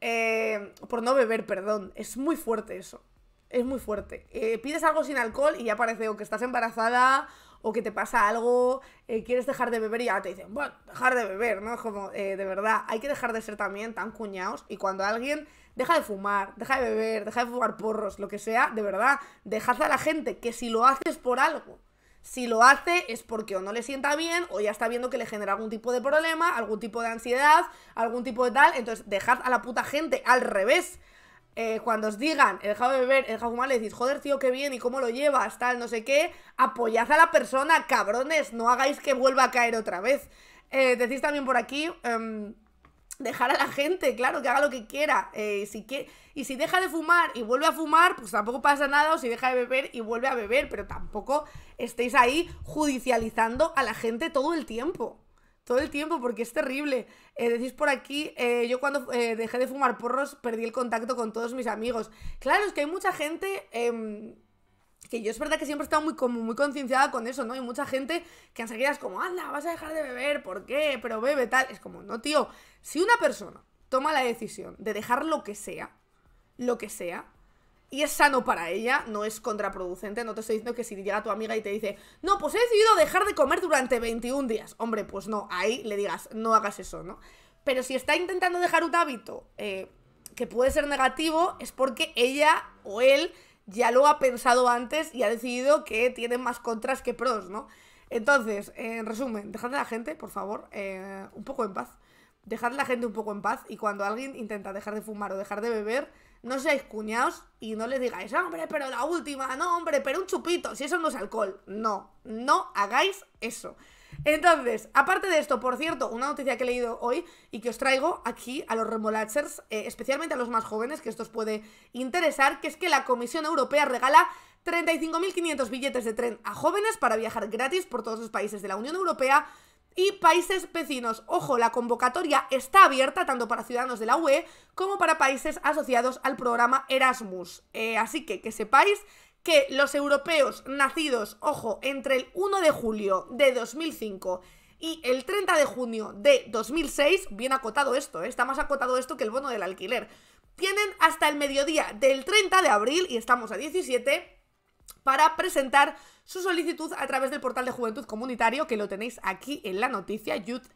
Eh, por no beber, perdón. Es muy fuerte eso. Es muy fuerte. Eh, pides algo sin alcohol y ya parece o que estás embarazada o que te pasa algo, quieres dejar de beber y ya te dicen, bueno, dejar de beber, ¿no? Es como, de verdad, hay que dejar de ser también tan cuñados y cuando alguien deja de fumar, deja de beber, deja de fumar porros, lo que sea, de verdad, dejad a la gente que si lo haces por algo, si lo hace es porque o no le sienta bien o ya está viendo que le genera algún tipo de problema, algún tipo de ansiedad, algún tipo de tal. Entonces, dejad a la puta gente al revés. Eh, cuando os digan, dejado de beber, dejado de fumar, le decís, joder, tío, qué bien, y cómo lo llevas, tal, no sé qué. Apoyad a la persona, cabrones, no hagáis que vuelva a caer otra vez. Eh, decís también por aquí. eh dejar a la gente, claro, que haga lo que quiera. Eh, si y si deja de fumar y vuelve a fumar, pues tampoco pasa nada. O si deja de beber y vuelve a beber, pero tampoco estéis ahí judicializando a la gente todo el tiempo. Todo el tiempo, porque es terrible. Eh, decís por aquí, eh, yo cuando dejé de fumar porros perdí el contacto con todos mis amigos. Claro, es que hay mucha gente em, que yo es verdad que siempre he estado muy, muy concienciada con eso, ¿no? Hay mucha gente que enseguida es como, anda, vas a dejar de beber, ¿por qué? Pero bebe tal. Es como, no, tío, si una persona toma la decisión de dejar lo que sea, lo que sea, y es sano para ella, no es contraproducente. No te estoy diciendo que si llega tu amiga y te dice, no, pues he decidido dejar de comer durante 21 días. Hombre, pues no, ahí le digas, no hagas eso, ¿no? Pero si está intentando dejar un hábito eh, que puede ser negativo, es porque ella o él ya lo ha pensado antes y ha decidido que tiene más contras que pros, ¿no? Entonces, en resumen, dejad a la gente, por favor, eh, un poco en paz. Dejad a la gente un poco en paz y cuando alguien intenta dejar de fumar o dejar de beber, no seáis cuñados y no les digáis, ah, hombre, pero la última, no, hombre, pero un chupito, si eso no es alcohol. No, no hagáis eso. Entonces, aparte de esto, por cierto, una noticia que he leído hoy y que os traigo aquí a los remolachers, eh, especialmente a los más jóvenes, que esto os puede interesar, que es que la Comisión Europea regala 35.500 billetes de tren a jóvenes para viajar gratis por todos los países de la Unión Europea y países vecinos. Ojo, la convocatoria está abierta tanto para ciudadanos de la UE como para países asociados al programa Erasmus. Eh, así que que sepáis que los europeos nacidos, ojo, entre el 1 de julio de 2005 y el 30 de junio de 2006, bien acotado esto, eh, está más acotado esto que el bono del alquiler, tienen hasta el mediodía del 30 de abril, y estamos a 17, para presentar su solicitud a través del portal de Juventud Comunitario, que lo tenéis aquí en la noticia, youth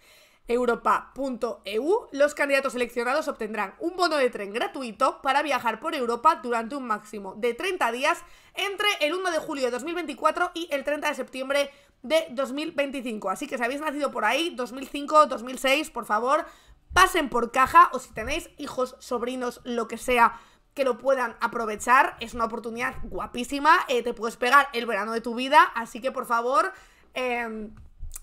europa.eu, los candidatos seleccionados obtendrán un bono de tren gratuito para viajar por Europa durante un máximo de 30 días entre el 1 de julio de 2024 y el 30 de septiembre de 2025. Así que si habéis nacido por ahí, 2005, 2006, por favor, pasen por caja o si tenéis hijos, sobrinos, lo que sea que lo puedan aprovechar, es una oportunidad guapísima, eh, te puedes pegar el verano de tu vida, así que por favor... Eh,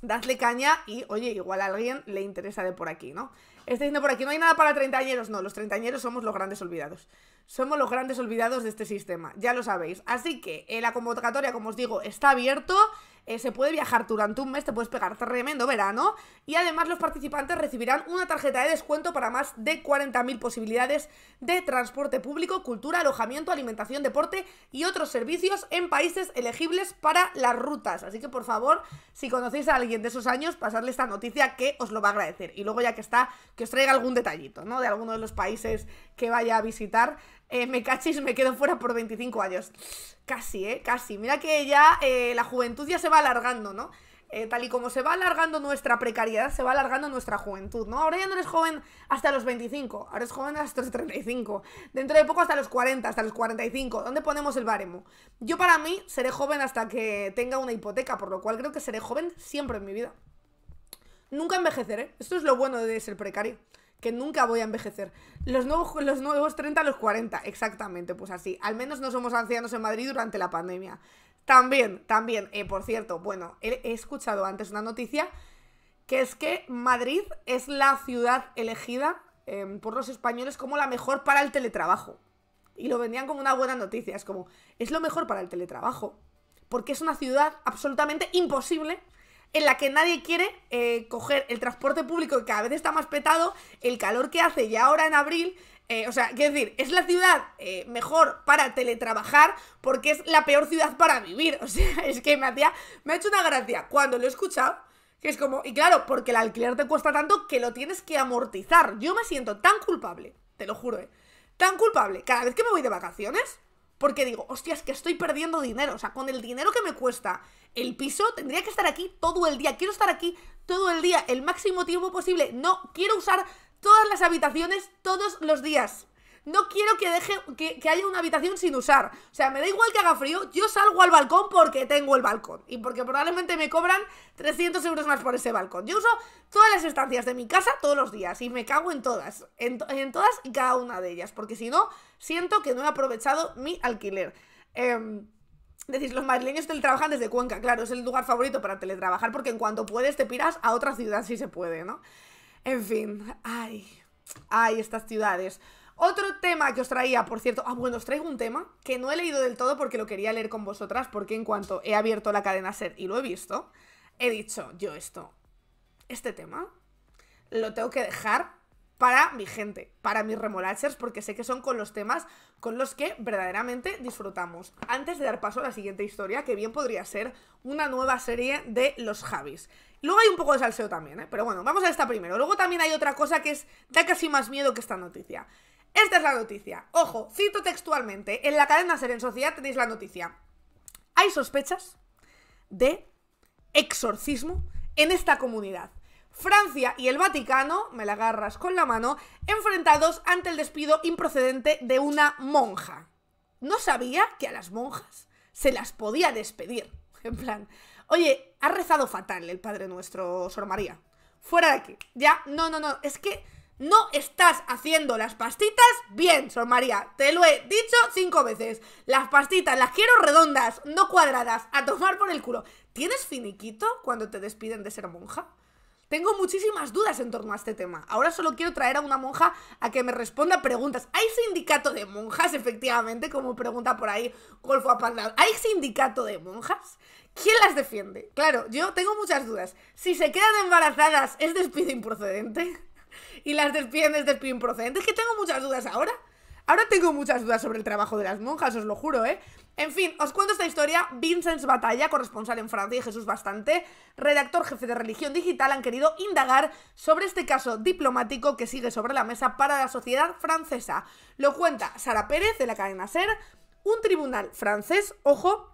dadle caña y, oye, igual a alguien le interesa de por aquí, ¿no? Está diciendo por aquí, no hay nada para treintañeros. No, los treintañeros somos los grandes olvidados. Somos los grandes olvidados de este sistema, ya lo sabéis. Así que la convocatoria, como os digo, está abierto. Eh, se puede viajar durante un mes, te puedes pegar tremendo verano. Y además los participantes recibirán una tarjeta de descuento para más de 40.000 posibilidades de transporte público, cultura, alojamiento, alimentación, deporte y otros servicios en países elegibles para las rutas. Así que por favor, si conocéis a alguien de esos años, pasarle esta noticia que os lo va a agradecer. Y luego ya que está, que os traiga algún detallito, ¿no? De alguno de los países que vaya a visitar eh, me cachis, me quedo fuera por 25 años. Casi, ¿eh? Casi. Mira que ya eh, la juventud ya se va alargando, ¿no? Eh, tal y como se va alargando nuestra precariedad, se va alargando nuestra juventud, ¿no? Ahora ya no eres joven hasta los 25, ahora eres joven hasta los 35, dentro de poco hasta los 40, hasta los 45, ¿dónde ponemos el baremo? Yo para mí seré joven hasta que tenga una hipoteca, por lo cual creo que seré joven siempre en mi vida. Nunca envejeceré, esto es lo bueno de ser precario que nunca voy a envejecer. Los nuevos, los nuevos 30 los 40, exactamente, pues así. Al menos no somos ancianos en Madrid durante la pandemia. También, también, eh, por cierto, bueno, he, escuchado antes una noticia que es que Madrid es la ciudad elegida em, por los españoles como la mejor para el teletrabajo. Y lo vendían como una buena noticia, es como, es lo mejor para el teletrabajo, porque es una ciudad absolutamente imposible en la que nadie quiere eh, coger el transporte público que cada vez está más petado, el calor que hace y ahora en abril. Eh, o sea, quiero decir, es la ciudad eh, mejor para teletrabajar porque es la peor ciudad para vivir. O sea, es que me, me ha hecho una gracia cuando lo he escuchado. Que es como, y claro, porque el alquiler te cuesta tanto que lo tienes que amortizar. Yo me siento tan culpable, te lo juro, Tan culpable. Cada vez que me voy de vacaciones, porque digo, hostia, es que estoy perdiendo dinero. O sea, con el dinero que me cuesta el piso tendría que estar aquí todo el día. Quiero estar aquí todo el día, el máximo tiempo posible. No, quiero usar todas las habitaciones todos los días. No quiero que deje que, haya una habitación sin usar. O sea, me da igual que haga frío, yo salgo al balcón porque tengo el balcón. Y porque probablemente me cobran 300 euros más por ese balcón. Yo uso todas las estancias de mi casa todos los días y me cago en todas. En, todas y cada una de ellas. Porque si no, siento que no he aprovechado mi alquiler. Eh, Decís, los madrileños teletrabajan desde Cuenca, claro, es el lugar favorito para teletrabajar porque en cuanto puedes te piras a otra ciudad si se puede, ¿no? En fin, ay, ay, estas ciudades. Otro tema que os traía, por cierto, ah, bueno, os traigo un tema que no he leído del todo porque lo quería leer con vosotras, porque en cuanto he abierto la cadena SER y lo he visto, he dicho yo esto, este tema lo tengo que dejar para mi gente, para mis remolachers, porque sé que son con los temas con los que verdaderamente disfrutamos. Antes de dar paso a la siguiente historia, que bien podría ser una nueva serie de los Javis. Luego hay un poco de salseo también, ¿eh? pero bueno, vamos a esta primero. Luego también hay otra cosa que es, da casi más miedo que esta noticia. Esta es la noticia. Ojo, cito textualmente. En la cadena Seren en Sociedad tenéis la noticia. Hay sospechas de exorcismo en esta comunidad. Francia y el Vaticano, me la agarras con la mano, enfrentados ante el despido improcedente de una monja. No sabía que a las monjas se las podía despedir. En plan, oye, ha rezado fatal el Padre Nuestro, Sor María. Fuera de aquí. Ya, no, no, no. Es que no estás haciendo las pastitas bien, Sor María. Te lo he dicho cinco veces. Las pastitas las quiero redondas, no cuadradas, a tomar por el culo. ¿Tienes finiquito cuando te despiden de ser monja? Tengo muchísimas dudas en torno a este tema. Ahora solo quiero traer a una monja a que me responda preguntas. ¿Hay sindicato de monjas, efectivamente? Como pregunta por ahí Golfo Apandado. ¿Hay sindicato de monjas? ¿Quién las defiende? Claro, yo tengo muchas dudas. Si se quedan embarazadas, ¿es despido improcedente? ¿Y las despiden es despido improcedente? Es que tengo muchas dudas ahora. Ahora tengo muchas dudas sobre el trabajo de las monjas, os lo juro, ¿eh? En fin, os cuento esta historia. Vincent Batalla, corresponsal en Francia y Jesús Bastante, redactor jefe de Religión Digital, han querido indagar sobre este caso diplomático que sigue sobre la mesa para la sociedad francesa. Lo cuenta Sara Pérez de la cadena Ser. Un tribunal francés, ojo,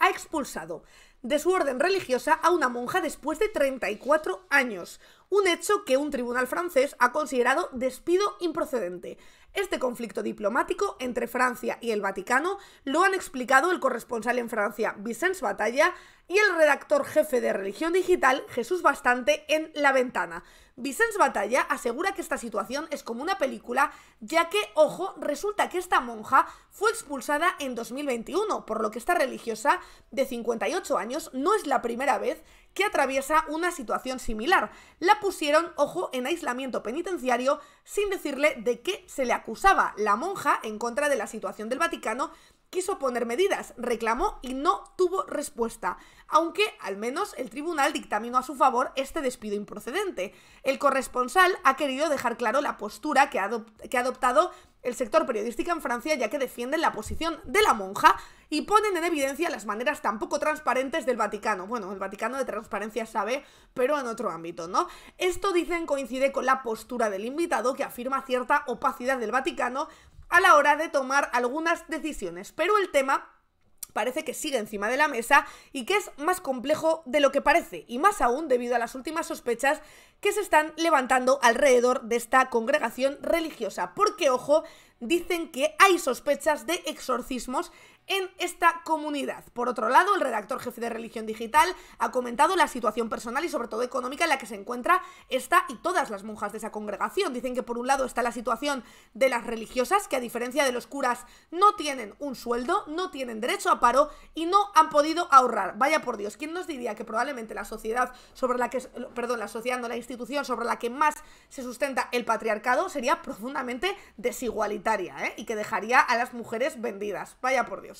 ha expulsado de su orden religiosa a una monja después de 34 años, un hecho que un tribunal francés ha considerado despido improcedente. Este conflicto diplomático entre Francia y el Vaticano lo han explicado el corresponsal en Francia, Vicens Batalla, y el redactor jefe de Religión Digital, Jesús Bastante, en La Ventana. Vicens Batalla asegura que esta situación es como una película, ya que, ojo, resulta que esta monja fue expulsada en 2021, por lo que esta religiosa de 58 años no es la primera vez que atraviesa una situación similar. La pusieron, ojo, en aislamiento penitenciario sin decirle de qué se le acusaba. La monja, en contra de la situación del Vaticano, quiso poner medidas, reclamó y no tuvo respuesta, aunque al menos el tribunal dictaminó a su favor este despido improcedente. El corresponsal ha querido dejar claro la postura que ha, adoptado el sector periodístico en Francia, ya que defienden la posición de la monja y ponen en evidencia las maneras tan poco transparentes del Vaticano. Bueno, el Vaticano de transparencia sabe, pero en otro ámbito, ¿no? Esto, dicen, coincide con la postura del invitado, que afirma cierta opacidad del Vaticano a la hora de tomar algunas decisiones, pero el tema parece que sigue encima de la mesa y que es más complejo de lo que parece, y más aún debido a las últimas sospechas que se están levantando alrededor de esta congregación religiosa, porque ojo, dicen que hay sospechas de exorcismos en esta comunidad. Por otro lado, el redactor jefe de Religión Digital ha comentado la situación personal y sobre todo económica en la que se encuentra esta y todas las monjas de esa congregación. Dicen que por un lado está la situación de las religiosas, que a diferencia de los curas no tienen un sueldo, no tienen derecho a paro y no han podido ahorrar. Vaya por Dios, ¿quién nos diría que probablemente la sociedad sobre la que, perdón, la sociedad no la institución sobre la que más se sustenta el patriarcado sería profundamente desigualitaria ¿eh? y que dejaría a las mujeres vendidas? Vaya por Dios.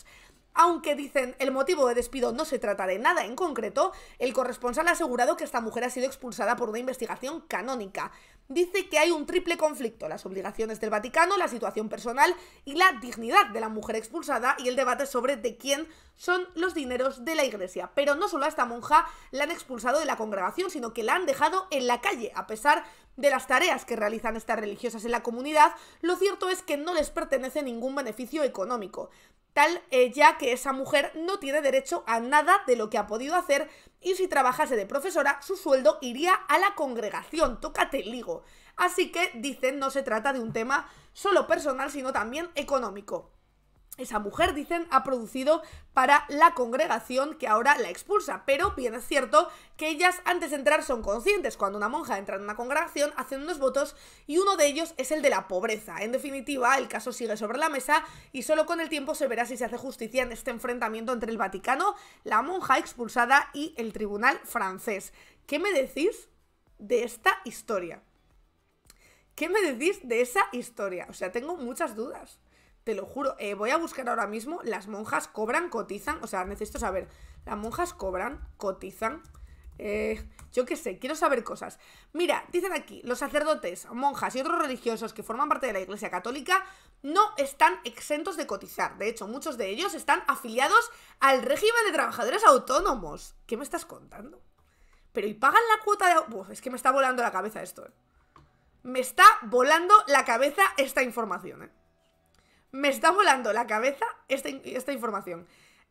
Aunque dicen el motivo de despido no se trata de nada en concreto, el corresponsal ha asegurado que esta mujer ha sido expulsada por una investigación canónica. Dice que hay un triple conflicto, las obligaciones del Vaticano, la situación personal y la dignidad de la mujer expulsada y el debate sobre de quién son los dineros de la iglesia. Pero no solo a esta monja la han expulsado de la congregación, sino que la han dejado en la calle, a pesar de las tareas que realizan estas religiosas en la comunidad, lo cierto es que no les pertenece ningún beneficio económico tal ya que esa mujer no tiene derecho a nada de lo que ha podido hacer y si trabajase de profesora su sueldo iría a la congregación, tócate ligo. Así que dicen no se trata de un tema solo personal sino también económico esa mujer, dicen, ha producido para la congregación que ahora la expulsa. Pero bien es cierto que ellas antes de entrar son conscientes. Cuando una monja entra en una congregación, hacen unos votos y uno de ellos es el de la pobreza. En definitiva, el caso sigue sobre la mesa y solo con el tiempo se verá si se hace justicia en este enfrentamiento entre el Vaticano, la monja expulsada y el tribunal francés. ¿Qué me decís de esta historia? ¿Qué me decís de esa historia? O sea, tengo muchas dudas. Te lo juro. Eh, voy a buscar ahora mismo. Las monjas cobran, cotizan. O sea, necesito saber. Las monjas cobran, cotizan. Eh, yo qué sé, quiero saber cosas. Mira, dicen aquí, los sacerdotes, monjas y otros religiosos que forman parte de la Iglesia Católica no están exentos de cotizar. De hecho, muchos de ellos están afiliados al régimen de trabajadores autónomos. ¿Qué me estás contando? Pero ¿y pagan la cuota de... es que me está volando la cabeza esto. Eh. Me está volando la cabeza esta información, ¿eh? Me está volando la cabeza este esta, información.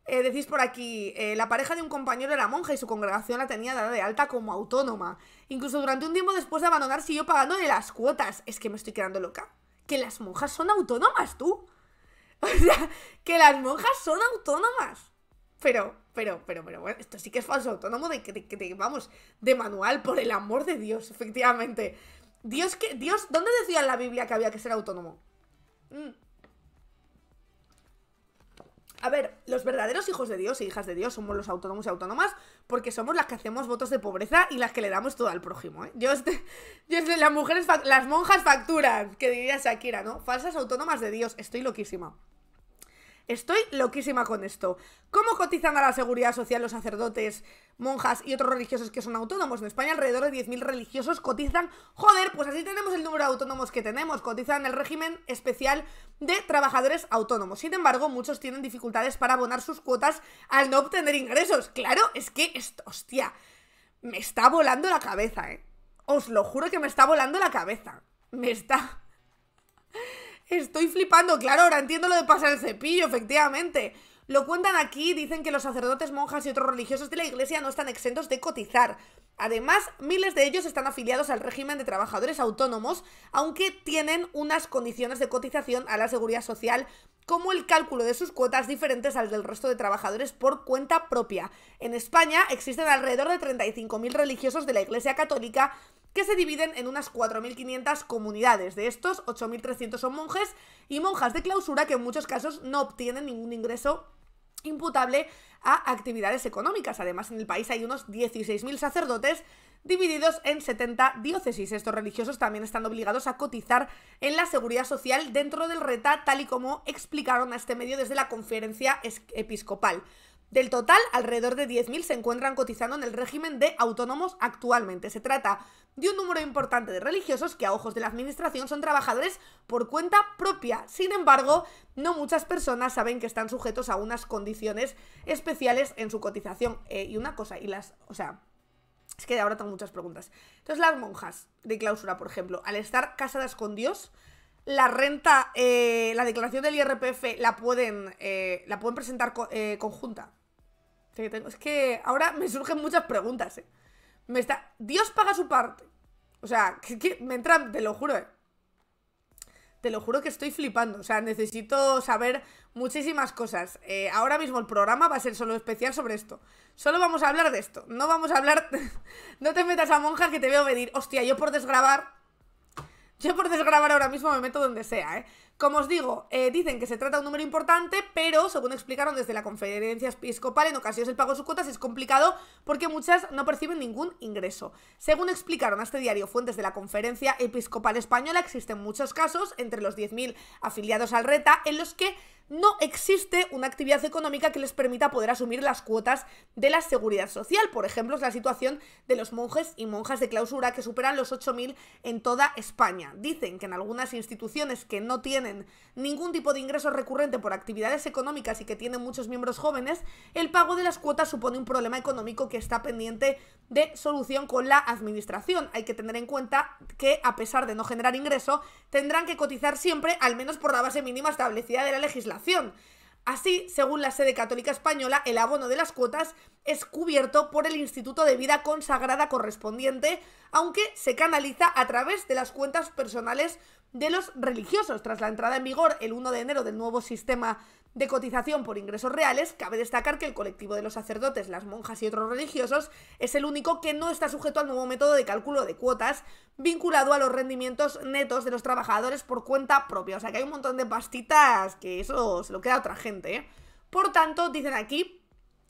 Eh, decís por aquí, eh, la pareja de un compañero era monja y su congregación la tenía dada de alta como autónoma. Incluso durante un tiempo después de abandonar siguió pagándole las cuotas. Es que me estoy quedando loca. Que las monjas son autónomas, tú. O sea, que las monjas son autónomas. Pero, pero, pero, pero, bueno, esto sí que es falso autónomo de que, vamos, de manual, por el amor de Dios, efectivamente. Dios, que, Dios, ¿dónde decía en la Biblia que había que ser autónomo? Mm. A ver, los verdaderos hijos de Dios e hijas de Dios somos los autónomos y autónomas porque somos las que hacemos votos de pobreza y las que le damos todo al prójimo, ¿eh? Yo, estoy. yo este, las mujeres, las monjas facturan, que diría Shakira, ¿no? Falsas autónomas de Dios, estoy loquísima. Estoy loquísima con esto. ¿Cómo cotizan a la seguridad social los sacerdotes, monjas y otros religiosos que son autónomos? En España alrededor de 10.000 religiosos cotizan. Joder, pues así tenemos el número de autónomos que tenemos. Cotizan el régimen especial de trabajadores autónomos. Sin embargo, muchos tienen dificultades para abonar sus cuotas al no obtener ingresos. Claro, es que esto, hostia, me está volando la cabeza, ¿eh? Os lo juro que me está volando la cabeza. Me está... Estoy flipando, claro, ahora entiendo lo de pasar el cepillo, efectivamente. Lo cuentan aquí, dicen que los sacerdotes, monjas y otros religiosos de la iglesia no están exentos de cotizar. Además, miles de ellos están afiliados al régimen de trabajadores autónomos, aunque tienen unas condiciones de cotización a la seguridad social, como el cálculo de sus cuotas diferentes al del resto de trabajadores por cuenta propia. En España existen alrededor de 35.000 religiosos de la Iglesia Católica que se dividen en unas 4.500 comunidades. De estos, 8.300 son monjes y monjas de clausura que en muchos casos no obtienen ningún ingreso imputable a actividades económicas. Además, en el país hay unos 16.000 sacerdotes divididos en 70 diócesis. Estos religiosos también están obligados a cotizar en la seguridad social dentro del RETA, tal y como explicaron a este medio desde la conferencia episcopal. Del total, alrededor de 10.000 se encuentran cotizando en el régimen de autónomos actualmente. Se trata de un número importante de religiosos que a ojos de la administración son trabajadores por cuenta propia. Sin embargo, no muchas personas saben que están sujetos a unas condiciones especiales en su cotización. Eh, y una cosa, y las, o sea, es que ahora tengo muchas preguntas. Entonces, las monjas de clausura, por ejemplo, al estar casadas con Dios, la renta, eh, la declaración del IRPF la pueden, eh, la pueden presentar eh, conjunta. Es que ahora me surgen muchas preguntas. Me Dios paga su parte. O sea, me entran, te lo juro. Te lo juro que estoy flipando. O sea, necesito saber muchísimas cosas. ahora mismo el programa va a ser solo especial sobre esto. Solo vamos a hablar de esto. No vamos a hablar. no te metas a monja que te veo venir. Hostia, yo por desgrabar. Yo por desgrabar ahora mismo me meto donde sea, ¿eh? Como os digo, eh, dicen que se trata de un número importante, pero según explicaron desde la Conferencia Episcopal, en ocasiones el pago de sus cuotas es complicado porque muchas no perciben ningún ingreso. Según explicaron a este diario fuentes de la Conferencia Episcopal Española, existen muchos casos, entre los 10.000 afiliados al RETA, en los que no existe una actividad económica que les permita poder asumir las cuotas de la seguridad social. Por ejemplo, es la situación de los monjes y monjas de clausura que superan los 8.000 en toda España. Dicen que en algunas instituciones que no tienen ningún tipo de ingreso recurrente por actividades económicas y que tienen muchos miembros jóvenes, el pago de las cuotas supone un problema económico que está pendiente de solución con la administración. Hay que tener en cuenta que, a pesar de no generar ingreso, tendrán que cotizar siempre al menos por la base mínima establecida de la legislación. Así, según la sede católica española, el abono de las cuotas es cubierto por el Instituto de Vida Consagrada correspondiente, aunque se canaliza a través de las cuentas personales de los religiosos. Tras la entrada en vigor el 1 de enero del nuevo sistema de cotización por ingresos reales, cabe destacar que el colectivo de los sacerdotes, las monjas y otros religiosos es el único que no está sujeto al nuevo método de cálculo de cuotas vinculado a los rendimientos netos de los trabajadores por cuenta propia. O sea que hay un montón de pastitas que eso se lo queda a otra gente. ¿eh? Por tanto, dicen aquí,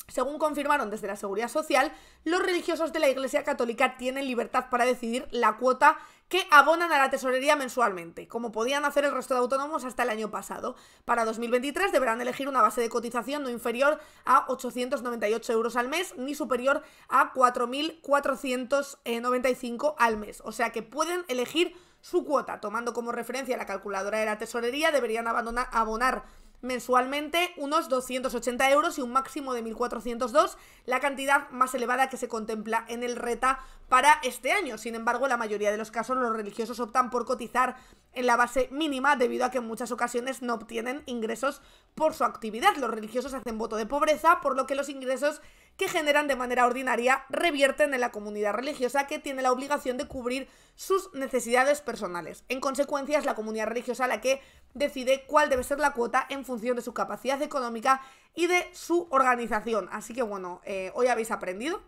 según confirmaron desde la Seguridad Social, los religiosos de la Iglesia Católica tienen libertad para decidir la cuota que abonan a la tesorería mensualmente, como podían hacer el resto de autónomos hasta el año pasado. Para 2023 deberán elegir una base de cotización no inferior a 898 euros al mes ni superior a 4.495 al mes. O sea que pueden elegir su cuota, tomando como referencia la calculadora de la tesorería, deberían abonar mensualmente unos 280 euros y un máximo de 1.402, la cantidad más elevada que se contempla en el RETA para este año. Sin embargo, en la mayoría de los casos los religiosos optan por cotizar en la base mínima debido a que en muchas ocasiones no obtienen ingresos por su actividad. Los religiosos hacen voto de pobreza, por lo que los ingresos que generan de manera ordinaria revierten en la comunidad religiosa que tiene la obligación de cubrir sus necesidades personales. En consecuencia, es la comunidad religiosa la que decide cuál debe ser la cuota en función de su capacidad económica y de su organización. Así que bueno, eh, hoy habéis aprendido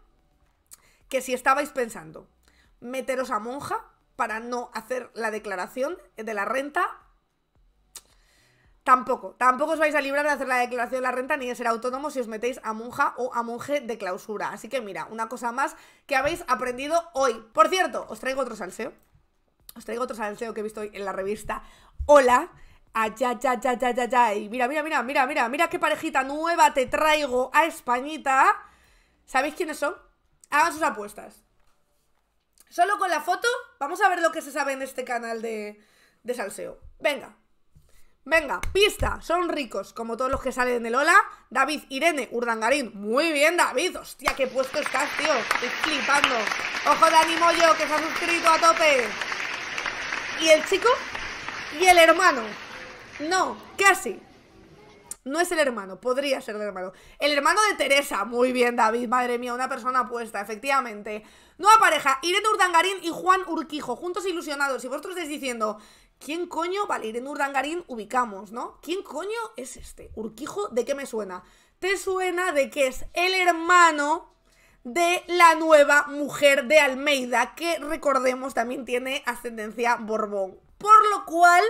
que si estabais pensando meteros a monja para no hacer la declaración de la renta, Tampoco, tampoco os vais a librar de hacer la declaración de la renta ni de ser autónomo si os metéis a monja o a monje de clausura. Así que mira, una cosa más que habéis aprendido hoy. Por cierto, os traigo otro salseo. Os traigo otro salseo que he visto hoy en la revista Hola. ay ya, ya, ya, ya, ya. Y mira, mira, mira, mira, mira, mira qué parejita nueva te traigo a Españita. ¿Sabéis quiénes son? Hagan sus apuestas. Solo con la foto, vamos a ver lo que se sabe en este canal de, de salseo. Venga. Venga, pista, son ricos, como todos los que salen de Ola. David, Irene, Urdangarín. Muy bien, David. Hostia, qué puesto estás, tío. Estoy flipando. Ojo Dani yo, que se ha suscrito a tope. Y el chico y el hermano. No, casi. No es el hermano, podría ser el hermano. El hermano de Teresa. Muy bien, David. Madre mía, una persona puesta, efectivamente. Nueva pareja, Irene Urdangarín y Juan Urquijo, juntos ilusionados. Y vosotros estáis diciendo, ¿Quién coño? Vale, Irene Urdangarín ubicamos, ¿no? ¿Quién coño es este? Urquijo, ¿de qué me suena? Te suena de que es el hermano de la nueva mujer de Almeida, que recordemos también tiene ascendencia Borbón. Por lo cual,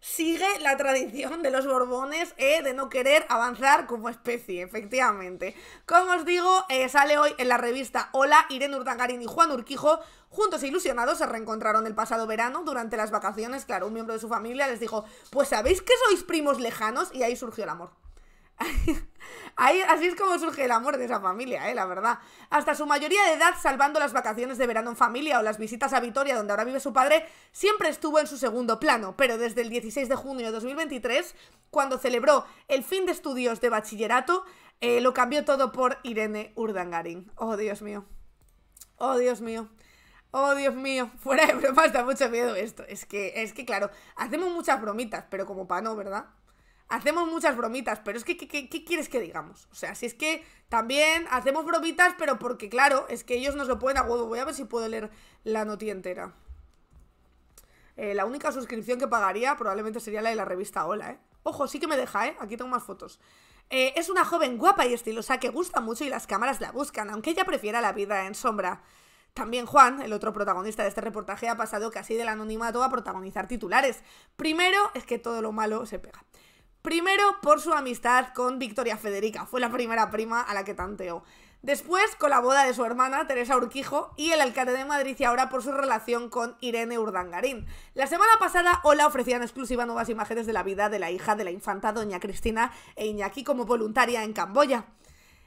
sigue la tradición de los Borbones eh, de no querer avanzar como especie, efectivamente. Como os digo, eh, sale hoy en la revista Hola Irene Urdangarín y Juan Urquijo Juntos e ilusionados se reencontraron el pasado verano durante las vacaciones. Claro, un miembro de su familia les dijo, pues sabéis que sois primos lejanos y ahí surgió el amor. Ahí, así es como surge el amor de esa familia, ¿eh? la verdad. Hasta su mayoría de edad, salvando las vacaciones de verano en familia o las visitas a Vitoria, donde ahora vive su padre, siempre estuvo en su segundo plano. Pero desde el 16 de junio de 2023, cuando celebró el fin de estudios de bachillerato, eh, lo cambió todo por Irene Urdangarin. Oh, Dios mío. Oh, Dios mío. Oh, Dios mío, fuera de bromas da mucho miedo esto. Es que, es que claro, hacemos muchas bromitas, pero como para no, ¿verdad? Hacemos muchas bromitas, pero es que, ¿qué, quieres que digamos? O sea, si es que también hacemos bromitas, pero porque, claro, es que ellos nos lo pueden a Voy a ver si puedo leer la noticia entera. Eh, la única suscripción que pagaría probablemente sería la de la revista Hola, ¿eh? Ojo, sí que me deja, ¿eh? Aquí tengo más fotos. Eh, es una joven guapa y estilosa que gusta mucho y las cámaras la buscan, aunque ella prefiera la vida en sombra. También Juan, el otro protagonista de este reportaje, ha pasado casi del anonimato a protagonizar titulares. Primero es que todo lo malo se pega. Primero por su amistad con Victoria Federica, fue la primera prima a la que tanteó. Después con la boda de su hermana Teresa Urquijo y el alcalde de Madrid y ahora por su relación con Irene Urdangarín. La semana pasada Ola ofrecía en exclusiva nuevas imágenes de la vida de la hija de la infanta doña Cristina e Iñaki como voluntaria en Camboya.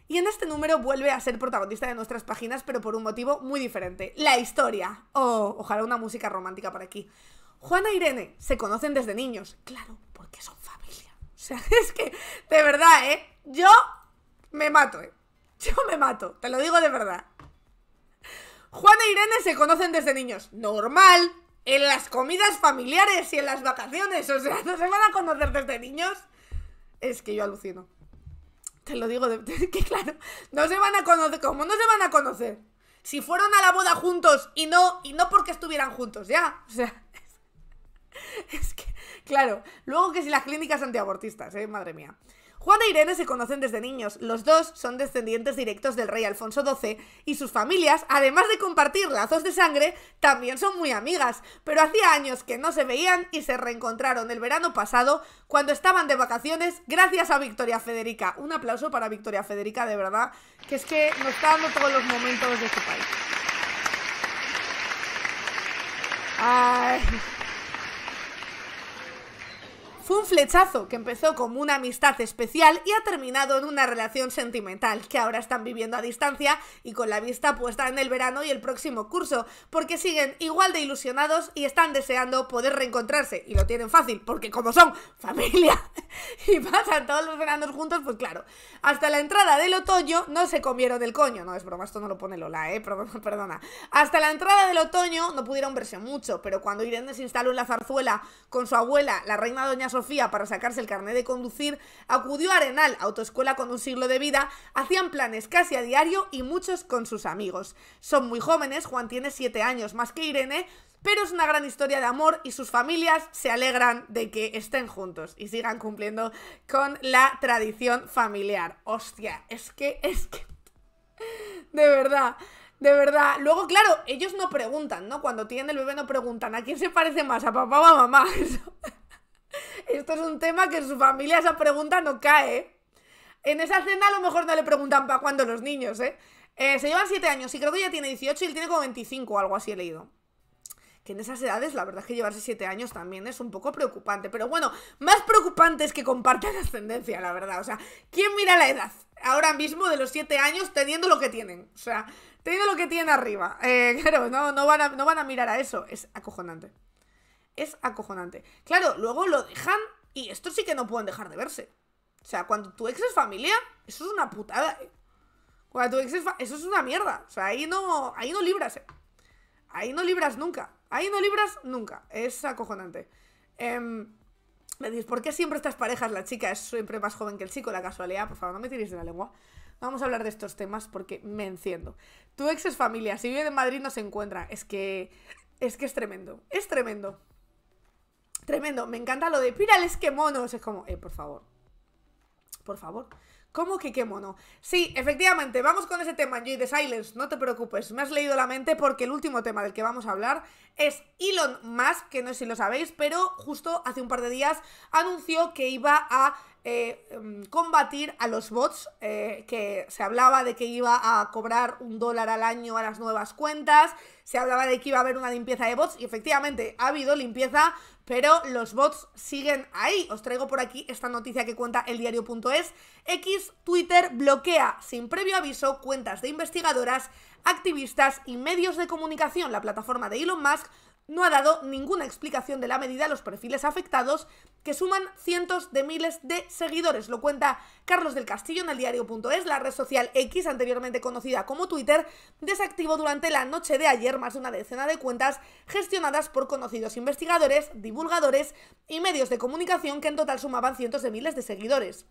Y en este número vuelve a ser protagonista de nuestras páginas, pero por un motivo muy diferente. La historia. Oh, ojalá una música romántica por aquí. Juana e Irene se conocen desde niños. Claro, porque son familia. O sea, es que, de verdad, ¿eh? Yo me mato, ¿eh? Yo me mato, te lo digo de verdad. Juana e Irene se conocen desde niños. Normal. En las comidas familiares y en las vacaciones. O sea, no se van a conocer desde niños. Es que yo alucino. Te lo digo, de, que claro, no se van a conocer, ¿cómo no se van a conocer? Si fueron a la boda juntos y no, y no porque estuvieran juntos, ya, o sea... Es, que, claro, luego que si las clínicas antiabortistas, ¿eh? madre mía. Juana e Irene se conocen desde niños. Los dos son descendientes directos del rey Alfonso XII y sus familias, además de compartir lazos de sangre, también son muy amigas. Pero hacía años que no se veían y se reencontraron el verano pasado cuando estaban de vacaciones gracias a Victoria Federica. Un aplauso para Victoria Federica, de verdad, que es que nos está dando todos los momentos de su país. Fue un flechazo que empezó como una amistad especial y ha terminado en una relación sentimental, que ahora están viviendo a distancia y con la vista puesta en el verano y el próximo curso, porque siguen igual de ilusionados y están deseando poder reencontrarse. Y lo tienen fácil, porque como son familia y pasan todos los veranos juntos, pues claro, hasta la entrada del otoño no se comieron del coño. No, es broma, esto no lo pone Lola, eh, perdona. perdona. Hasta la entrada del otoño no pudieron verse mucho, pero cuando Irene se instaló en la zarzuela con su abuela, la reina doña Soledad para sacarse el carnet de conducir, acudió a Arenal, autoescuela con un siglo de vida, hacían planes casi a diario y muchos con sus amigos. Son muy jóvenes, Juan tiene 7 años más que Irene, pero es una gran historia de amor y sus familias se alegran de que estén juntos y sigan cumpliendo con la tradición familiar. Hostia, es que, es que... De verdad. De verdad. Luego, claro, ellos no preguntan, ¿no? Cuando tienen el bebé no preguntan a quién se parece más, a papá o a mamá. Eso. Esto es un tema que en su familia esa pregunta no cae. ¿eh? En esa cena a lo mejor no le preguntan para cuándo los niños, ¿eh? eh se llevan 7 años y creo que ya tiene 18 y él tiene como 25 o algo así he leído. Que en esas edades la verdad es que llevarse 7 años también es un poco preocupante. Pero bueno, más preocupante es que compartan ascendencia, la verdad. O sea, ¿quién mira la edad ahora mismo de los 7 años teniendo lo que tienen? O sea, teniendo lo que tienen arriba. Eh, claro, no van a mirar a eso. Es acojonante es acojonante. Claro, luego lo dejan y esto sí que no pueden dejar de verse. O sea, cuando tu ex es familia, eso es una putada. Eh. Cuando tu ex es eso es una mierda. O sea, ahí no, ahí no libras. Eh. Ahí no libras nunca. Ahí no libras nunca. Es acojonante. Em, me decís, ¿por qué siempre estas parejas la chica es siempre más joven que el chico? La casualidad, por favor, no me tiréis de la lengua. Vamos a hablar de estos temas porque me enciendo. Tu ex es familia, si vive en Madrid no se encuentra. Es que. Es que es tremendo. Es tremendo. Tremendo, me encanta lo de pirales que monos. Es como, eh, por favor. Por favor. ¿Cómo que qué mono? Sí, efectivamente, vamos con ese tema, Joy de Silence. No te preocupes, me has leído la mente porque el último tema del que vamos a hablar es Elon Musk, que no sé si lo sabéis, pero justo hace un par de días anunció que iba a eh, em, combatir a los bots, eh, que se hablaba de que iba a cobrar un dólar al año a las nuevas cuentas, se hablaba de que iba a haber una limpieza de bots, y efectivamente ha habido limpieza, pero los bots siguen ahí. Os traigo por aquí esta noticia que cuenta el diario.es. X Twitter bloquea sin previo aviso cuentas de investigadoras, activistas y medios de comunicación. La plataforma de Elon Musk no ha dado ninguna explicación de la medida a los perfiles afectados, que suman cientos de miles de seguidores. Lo cuenta Carlos del Castillo en el diario.es, la red social X, anteriormente conocida como Twitter, desactivó durante la noche de ayer más de una decena de cuentas gestionadas por conocidos investigadores, divulgadores y medios de comunicación que en total sumaban cientos de miles de seguidores.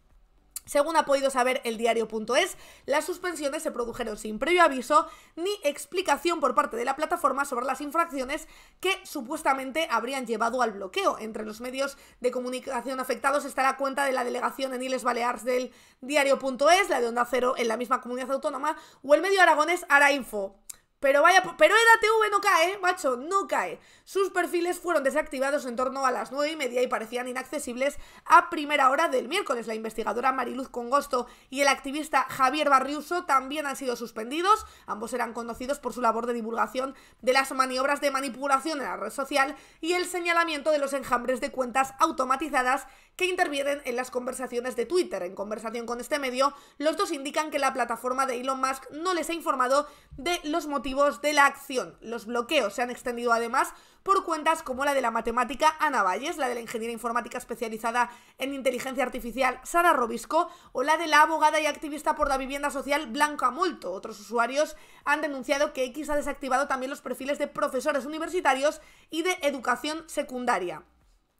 Según ha podido saber el diario.es, las suspensiones se produjeron sin previo aviso ni explicación por parte de la plataforma sobre las infracciones que supuestamente habrían llevado al bloqueo. Entre los medios de comunicación afectados está la cuenta de la delegación en Iles Balears del diario.es, la de Onda Cero en la misma comunidad autónoma o el medio aragonés Arainfo. Pero vaya, pero EDATV no cae, macho, no cae. Sus perfiles fueron desactivados en torno a las 9 y media y parecían inaccesibles a primera hora del miércoles. La investigadora Mariluz Congosto y el activista Javier Barriuso también han sido suspendidos. Ambos eran conocidos por su labor de divulgación de las maniobras de manipulación en la red social y el señalamiento de los enjambres de cuentas automatizadas que intervienen en las conversaciones de Twitter. En conversación con este medio, los dos indican que la plataforma de Elon Musk no les ha informado de los motivos de la acción. Los bloqueos se han extendido además por cuentas como la de la matemática Ana Valles, la de la ingeniera informática especializada en inteligencia artificial Sara Robisco o la de la abogada y activista por la vivienda social Blanca Multo. Otros usuarios han denunciado que X ha desactivado también los perfiles de profesores universitarios y de educación secundaria.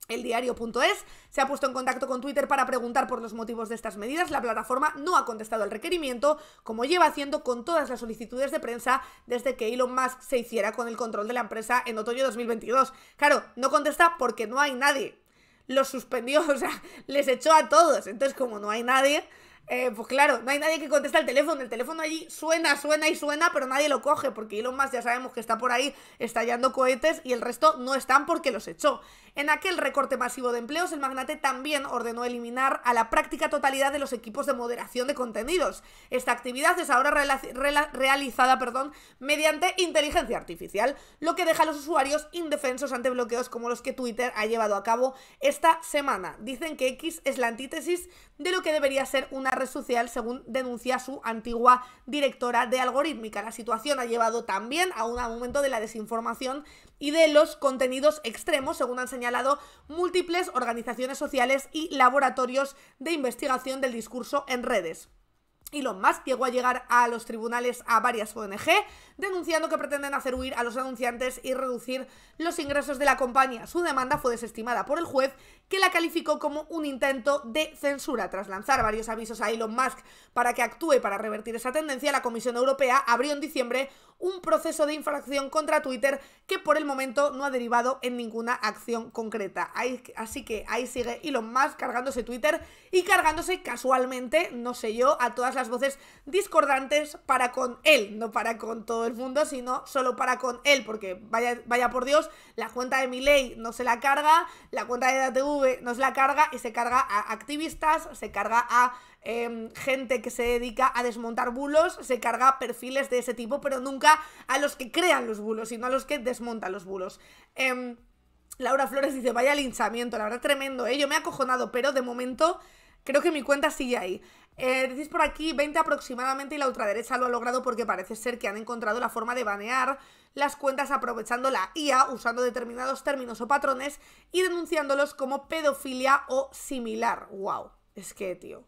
El diario.es se ha puesto en contacto con Twitter para preguntar por los motivos de estas medidas. La plataforma no ha contestado al requerimiento, como lleva haciendo con todas las solicitudes de prensa desde que Elon Musk se hiciera con el control de la empresa en otoño de 2022. Claro, no contesta porque no hay nadie. Los suspendió, o sea, les echó a todos. Entonces, como no hay nadie, eh, pues claro, no hay nadie que contesta el teléfono. El teléfono allí suena, suena y suena, pero nadie lo coge porque Elon Musk ya sabemos que está por ahí estallando cohetes y el resto no están porque los echó. En aquel recorte masivo de empleos, el magnate también ordenó eliminar a la práctica totalidad de los equipos de moderación de contenidos. Esta actividad es ahora realizada perdón, mediante inteligencia artificial, lo que deja a los usuarios indefensos ante bloqueos como los que Twitter ha llevado a cabo esta semana. Dicen que X es la antítesis de lo que debería ser una red social, según denuncia su antigua directora de algorítmica. La situación ha llevado también a un aumento de la desinformación y de los contenidos extremos, según han señalado múltiples organizaciones sociales y laboratorios de investigación del discurso en redes. Elon Musk llegó a llegar a los tribunales a varias ONG denunciando que pretenden hacer huir a los anunciantes y reducir los ingresos de la compañía. Su demanda fue desestimada por el juez que la calificó como un intento de censura. Tras lanzar varios avisos a Elon Musk para que actúe para revertir esa tendencia, la Comisión Europea abrió en diciembre un proceso de infracción contra Twitter que por el momento no ha derivado en ninguna acción concreta. así que ahí sigue Elon Musk cargándose Twitter y cargándose casualmente, no sé yo, a todas las voces discordantes para con él, no para con todo el mundo, sino solo para con él, porque vaya, vaya por Dios, la cuenta de Miley no se la carga, la cuenta de ATV no se la carga y se carga a activistas, se carga a em, gente que se dedica a desmontar bulos, se carga perfiles de ese tipo, pero nunca a los que crean los bulos, sino a los que desmontan los bulos. Em, Laura Flores dice, vaya linchamiento, la verdad tremendo, ¿eh? yo me he acojonado, pero de momento Creo que mi cuenta sigue ahí. Eh, decís por aquí 20 aproximadamente y la ultraderecha lo ha logrado porque parece ser que han encontrado la forma de banear las cuentas aprovechando la IA, usando determinados términos o patrones y denunciándolos como pedofilia o similar. ¡Wow! Es que, tío,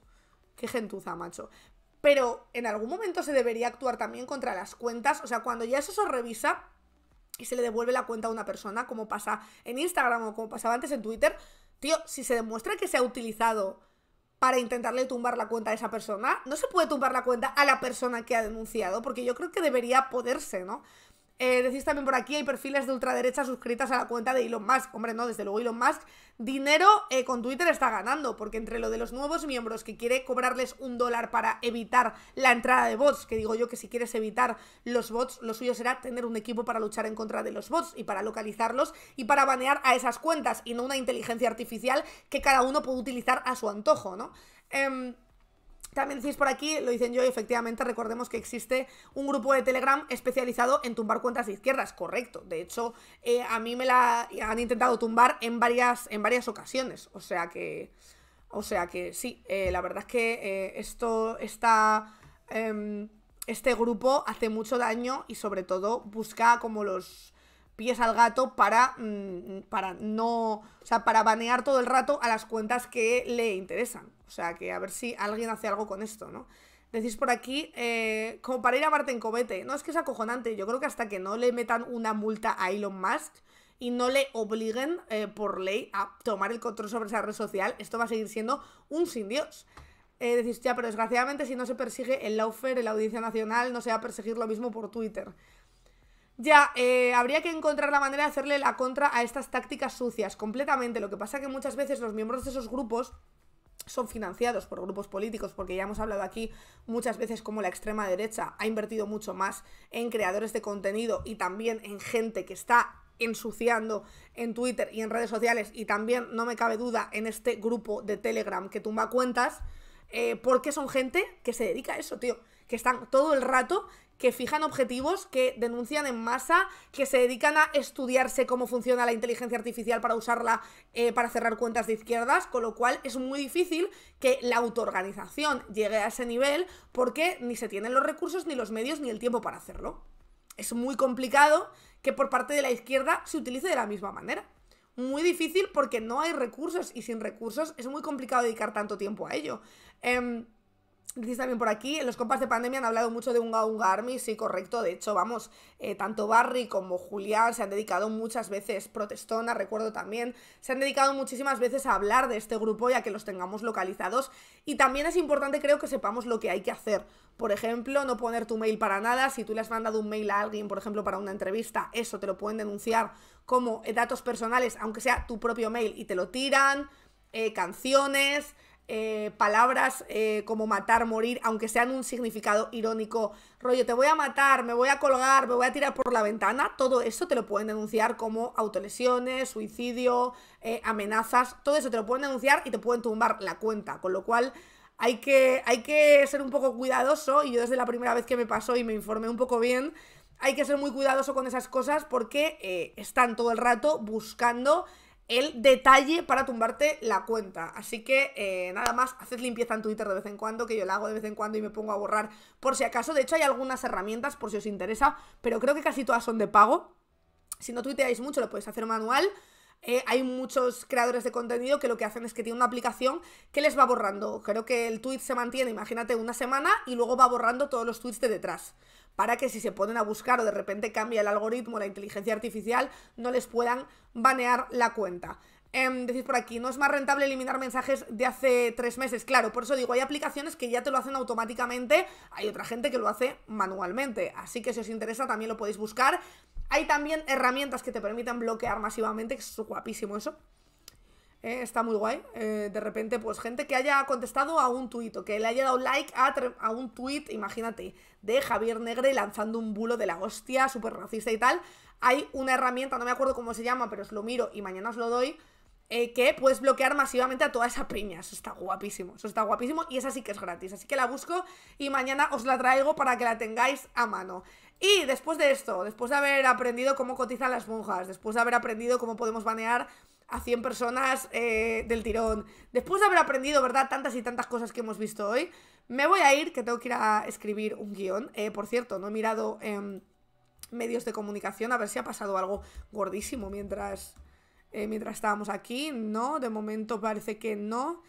qué gentuza, macho. Pero en algún momento se debería actuar también contra las cuentas, o sea, cuando ya eso se revisa y se le devuelve la cuenta a una persona, como pasa en Instagram o como pasaba antes en Twitter, tío, si se demuestra que se ha utilizado para intentarle tumbar la cuenta a esa persona. No se puede tumbar la cuenta a la persona que ha denunciado, porque yo creo que debería poderse, ¿no? Eh, decís también por aquí, hay perfiles de ultraderecha suscritas a la cuenta de Elon Musk. Hombre, no, desde luego Elon Musk dinero eh, con Twitter está ganando, porque entre lo de los nuevos miembros que quiere cobrarles un dólar para evitar la entrada de bots, que digo yo que si quieres evitar los bots, lo suyo será tener un equipo para luchar en contra de los bots y para localizarlos y para banear a esas cuentas y no una inteligencia artificial que cada uno puede utilizar a su antojo, ¿no? Em, también decís por aquí, lo dicen yo, y efectivamente recordemos que existe un grupo de Telegram especializado en tumbar cuentas de izquierdas, correcto. De hecho, eh, a mí me la han intentado tumbar en varias, en varias ocasiones. O sea que. O sea que sí, eh, la verdad es que eh, esto está em, este grupo hace mucho daño y sobre todo busca como los pies al gato para, mm, para no, o sea, para banear todo el rato a las cuentas que le interesan. O sea, que a ver si alguien hace algo con esto, ¿no? Decís por aquí, eh, como para ir a Marte en comete. No, es que es acojonante. Yo creo que hasta que no le metan una multa a Elon Musk y no le obliguen eh, por ley a tomar el control sobre esa red social, esto va a seguir siendo un sin Dios. Eh, decís, ya, pero desgraciadamente si no se persigue el lawfare la Audiencia Nacional, no se va a perseguir lo mismo por Twitter. Ya, habría que encontrar la manera de hacerle la contra a estas tácticas sucias, completamente. Lo que pasa que muchas veces los miembros de esos grupos son financiados por grupos políticos, porque ya hemos hablado aquí muchas veces cómo la extrema derecha ha invertido mucho más en creadores de contenido y también en gente que está ensuciando en Twitter y en redes sociales y también, no me cabe duda, en este grupo de Telegram que tumba cuentas, eh, porque son gente que se dedica a eso, tío, que están todo el rato que fijan objetivos, que denuncian en masa, que se dedican a estudiarse cómo funciona la inteligencia artificial para usarla eh, para cerrar cuentas de izquierdas, con lo cual es muy difícil que la autoorganización llegue a ese nivel porque ni se tienen los recursos, ni los medios, ni el tiempo para hacerlo. Es muy complicado que por parte de la izquierda se utilice de la misma manera. Muy difícil porque no hay recursos y sin recursos es muy complicado dedicar tanto tiempo a ello. Em, Dice también por aquí, los compas de pandemia han hablado mucho de un Unga Army, sí, correcto, de hecho, vamos, eh, tanto Barry como Julián se han dedicado muchas veces, Protestona, recuerdo también, se han dedicado muchísimas veces a hablar de este grupo y a que los tengamos localizados y también es importante creo que sepamos lo que hay que hacer, por ejemplo, no poner tu mail para nada, si tú le has mandado un mail a alguien, por ejemplo, para una entrevista, eso te lo pueden denunciar como eh, datos personales, aunque sea tu propio mail y te lo tiran, eh, canciones eh, palabras eh, como matar, morir, aunque sean un significado irónico, rollo, te voy a matar, me voy a colgar, me voy a tirar por la ventana, todo eso te lo pueden denunciar como autolesiones, suicidio, eh, amenazas, todo eso te lo pueden denunciar y te pueden tumbar la cuenta, con lo cual... Hay que, hay que ser un poco cuidadoso y yo desde la primera vez que me pasó y me informé un poco bien, hay que ser muy cuidadoso con esas cosas porque están todo el rato buscando el detalle para tumbarte la cuenta. Así que eh, nada más, haced limpieza en Twitter de vez en cuando, que yo la hago de vez en cuando y me pongo a borrar por si acaso. De hecho, hay algunas herramientas por si os interesa, pero creo que casi todas son de pago. Si no tuiteáis mucho, lo podéis hacer manual. Eh, hay muchos creadores de contenido que lo que hacen es que tienen una aplicación que les va borrando. Creo que el tweet se mantiene, imagínate, una semana y luego va borrando todos los tweets de detrás para que si se ponen a buscar o de repente cambia el algoritmo, la inteligencia artificial, no les puedan banear la cuenta. Eh, decís por aquí, no es más rentable eliminar mensajes de hace tres meses. Claro, por eso digo, hay aplicaciones que ya te lo hacen automáticamente, hay otra gente que lo hace manualmente. Así que si os interesa, también lo podéis buscar. Hay también herramientas que te permiten bloquear masivamente, que es guapísimo eso. Eh, está muy guay. Eh, de repente, pues gente que haya contestado a un tuit o que le haya dado like a, un tuit, imagínate, de Javier Negre lanzando un bulo de la hostia, súper racista y tal. Hay una herramienta, no me acuerdo cómo se llama, pero os lo miro y mañana os lo doy. Eh, que puedes bloquear masivamente a toda esa piña. Eso está guapísimo, eso está guapísimo y esa sí que es gratis. Así que la busco y mañana os la traigo para que la tengáis a mano. Y después de esto, después de haber aprendido cómo cotizan las monjas, después de haber aprendido cómo podemos banear a 100 personas eh, del tirón. Después de haber aprendido, ¿verdad? Tantas y tantas cosas que hemos visto hoy, me voy a ir, que tengo que ir a escribir un guión. Eh, por cierto, no he mirado em, medios de comunicación, a ver si ha pasado algo gordísimo mientras, eh, mientras estábamos aquí. No, de momento parece que no.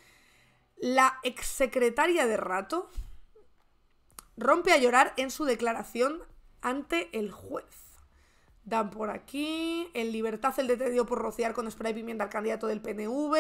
La exsecretaria de Rato rompe a llorar en su declaración ante el juez. Dan por aquí. En libertad el detenido por rociar con spray pimienta al candidato del PNV.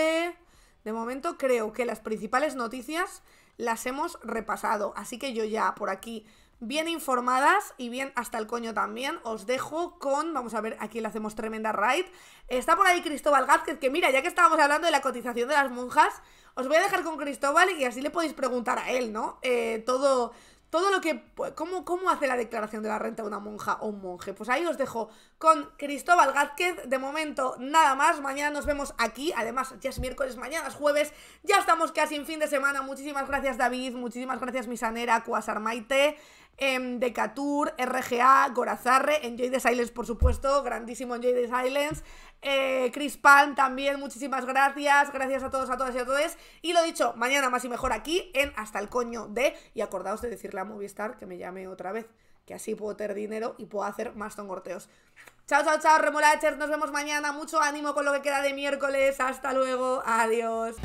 De momento creo que las principales noticias las hemos repasado. Así que yo ya por aquí, bien informadas y bien hasta el coño también, os dejo con, vamos a ver, aquí le hacemos tremenda raid. Está por ahí Cristóbal Gázquez, que mira, ya que estábamos hablando de la cotización de las monjas, os voy a dejar con Cristóbal y así le podéis preguntar a él, ¿no? Eh, todo, todo lo que... Pues, ¿cómo, ¿Cómo hace la declaración de la renta una monja o un monje? Pues ahí os dejo con Cristóbal Gázquez. De momento, nada más. Mañana nos vemos aquí. Además, ya es miércoles, mañana es jueves. Ya estamos casi en fin de semana. Muchísimas gracias, David. Muchísimas gracias, Misanera, Cuasarmaite. Em, Decatur, RGA, Gorazarre, Enjoy the Silence, por supuesto, grandísimo Enjoy the Silence. Eh, Chris Palm también, muchísimas gracias. Gracias a todos, a todas y a todos. Y lo dicho, mañana más y mejor aquí en Hasta el coño de. Y acordaos de decirle a Movistar que me llame otra vez, que así puedo tener dinero y puedo hacer más tongorteos. Chao, chao, chao, remolachers. Nos vemos mañana. Mucho ánimo con lo que queda de miércoles. Hasta luego. Adiós.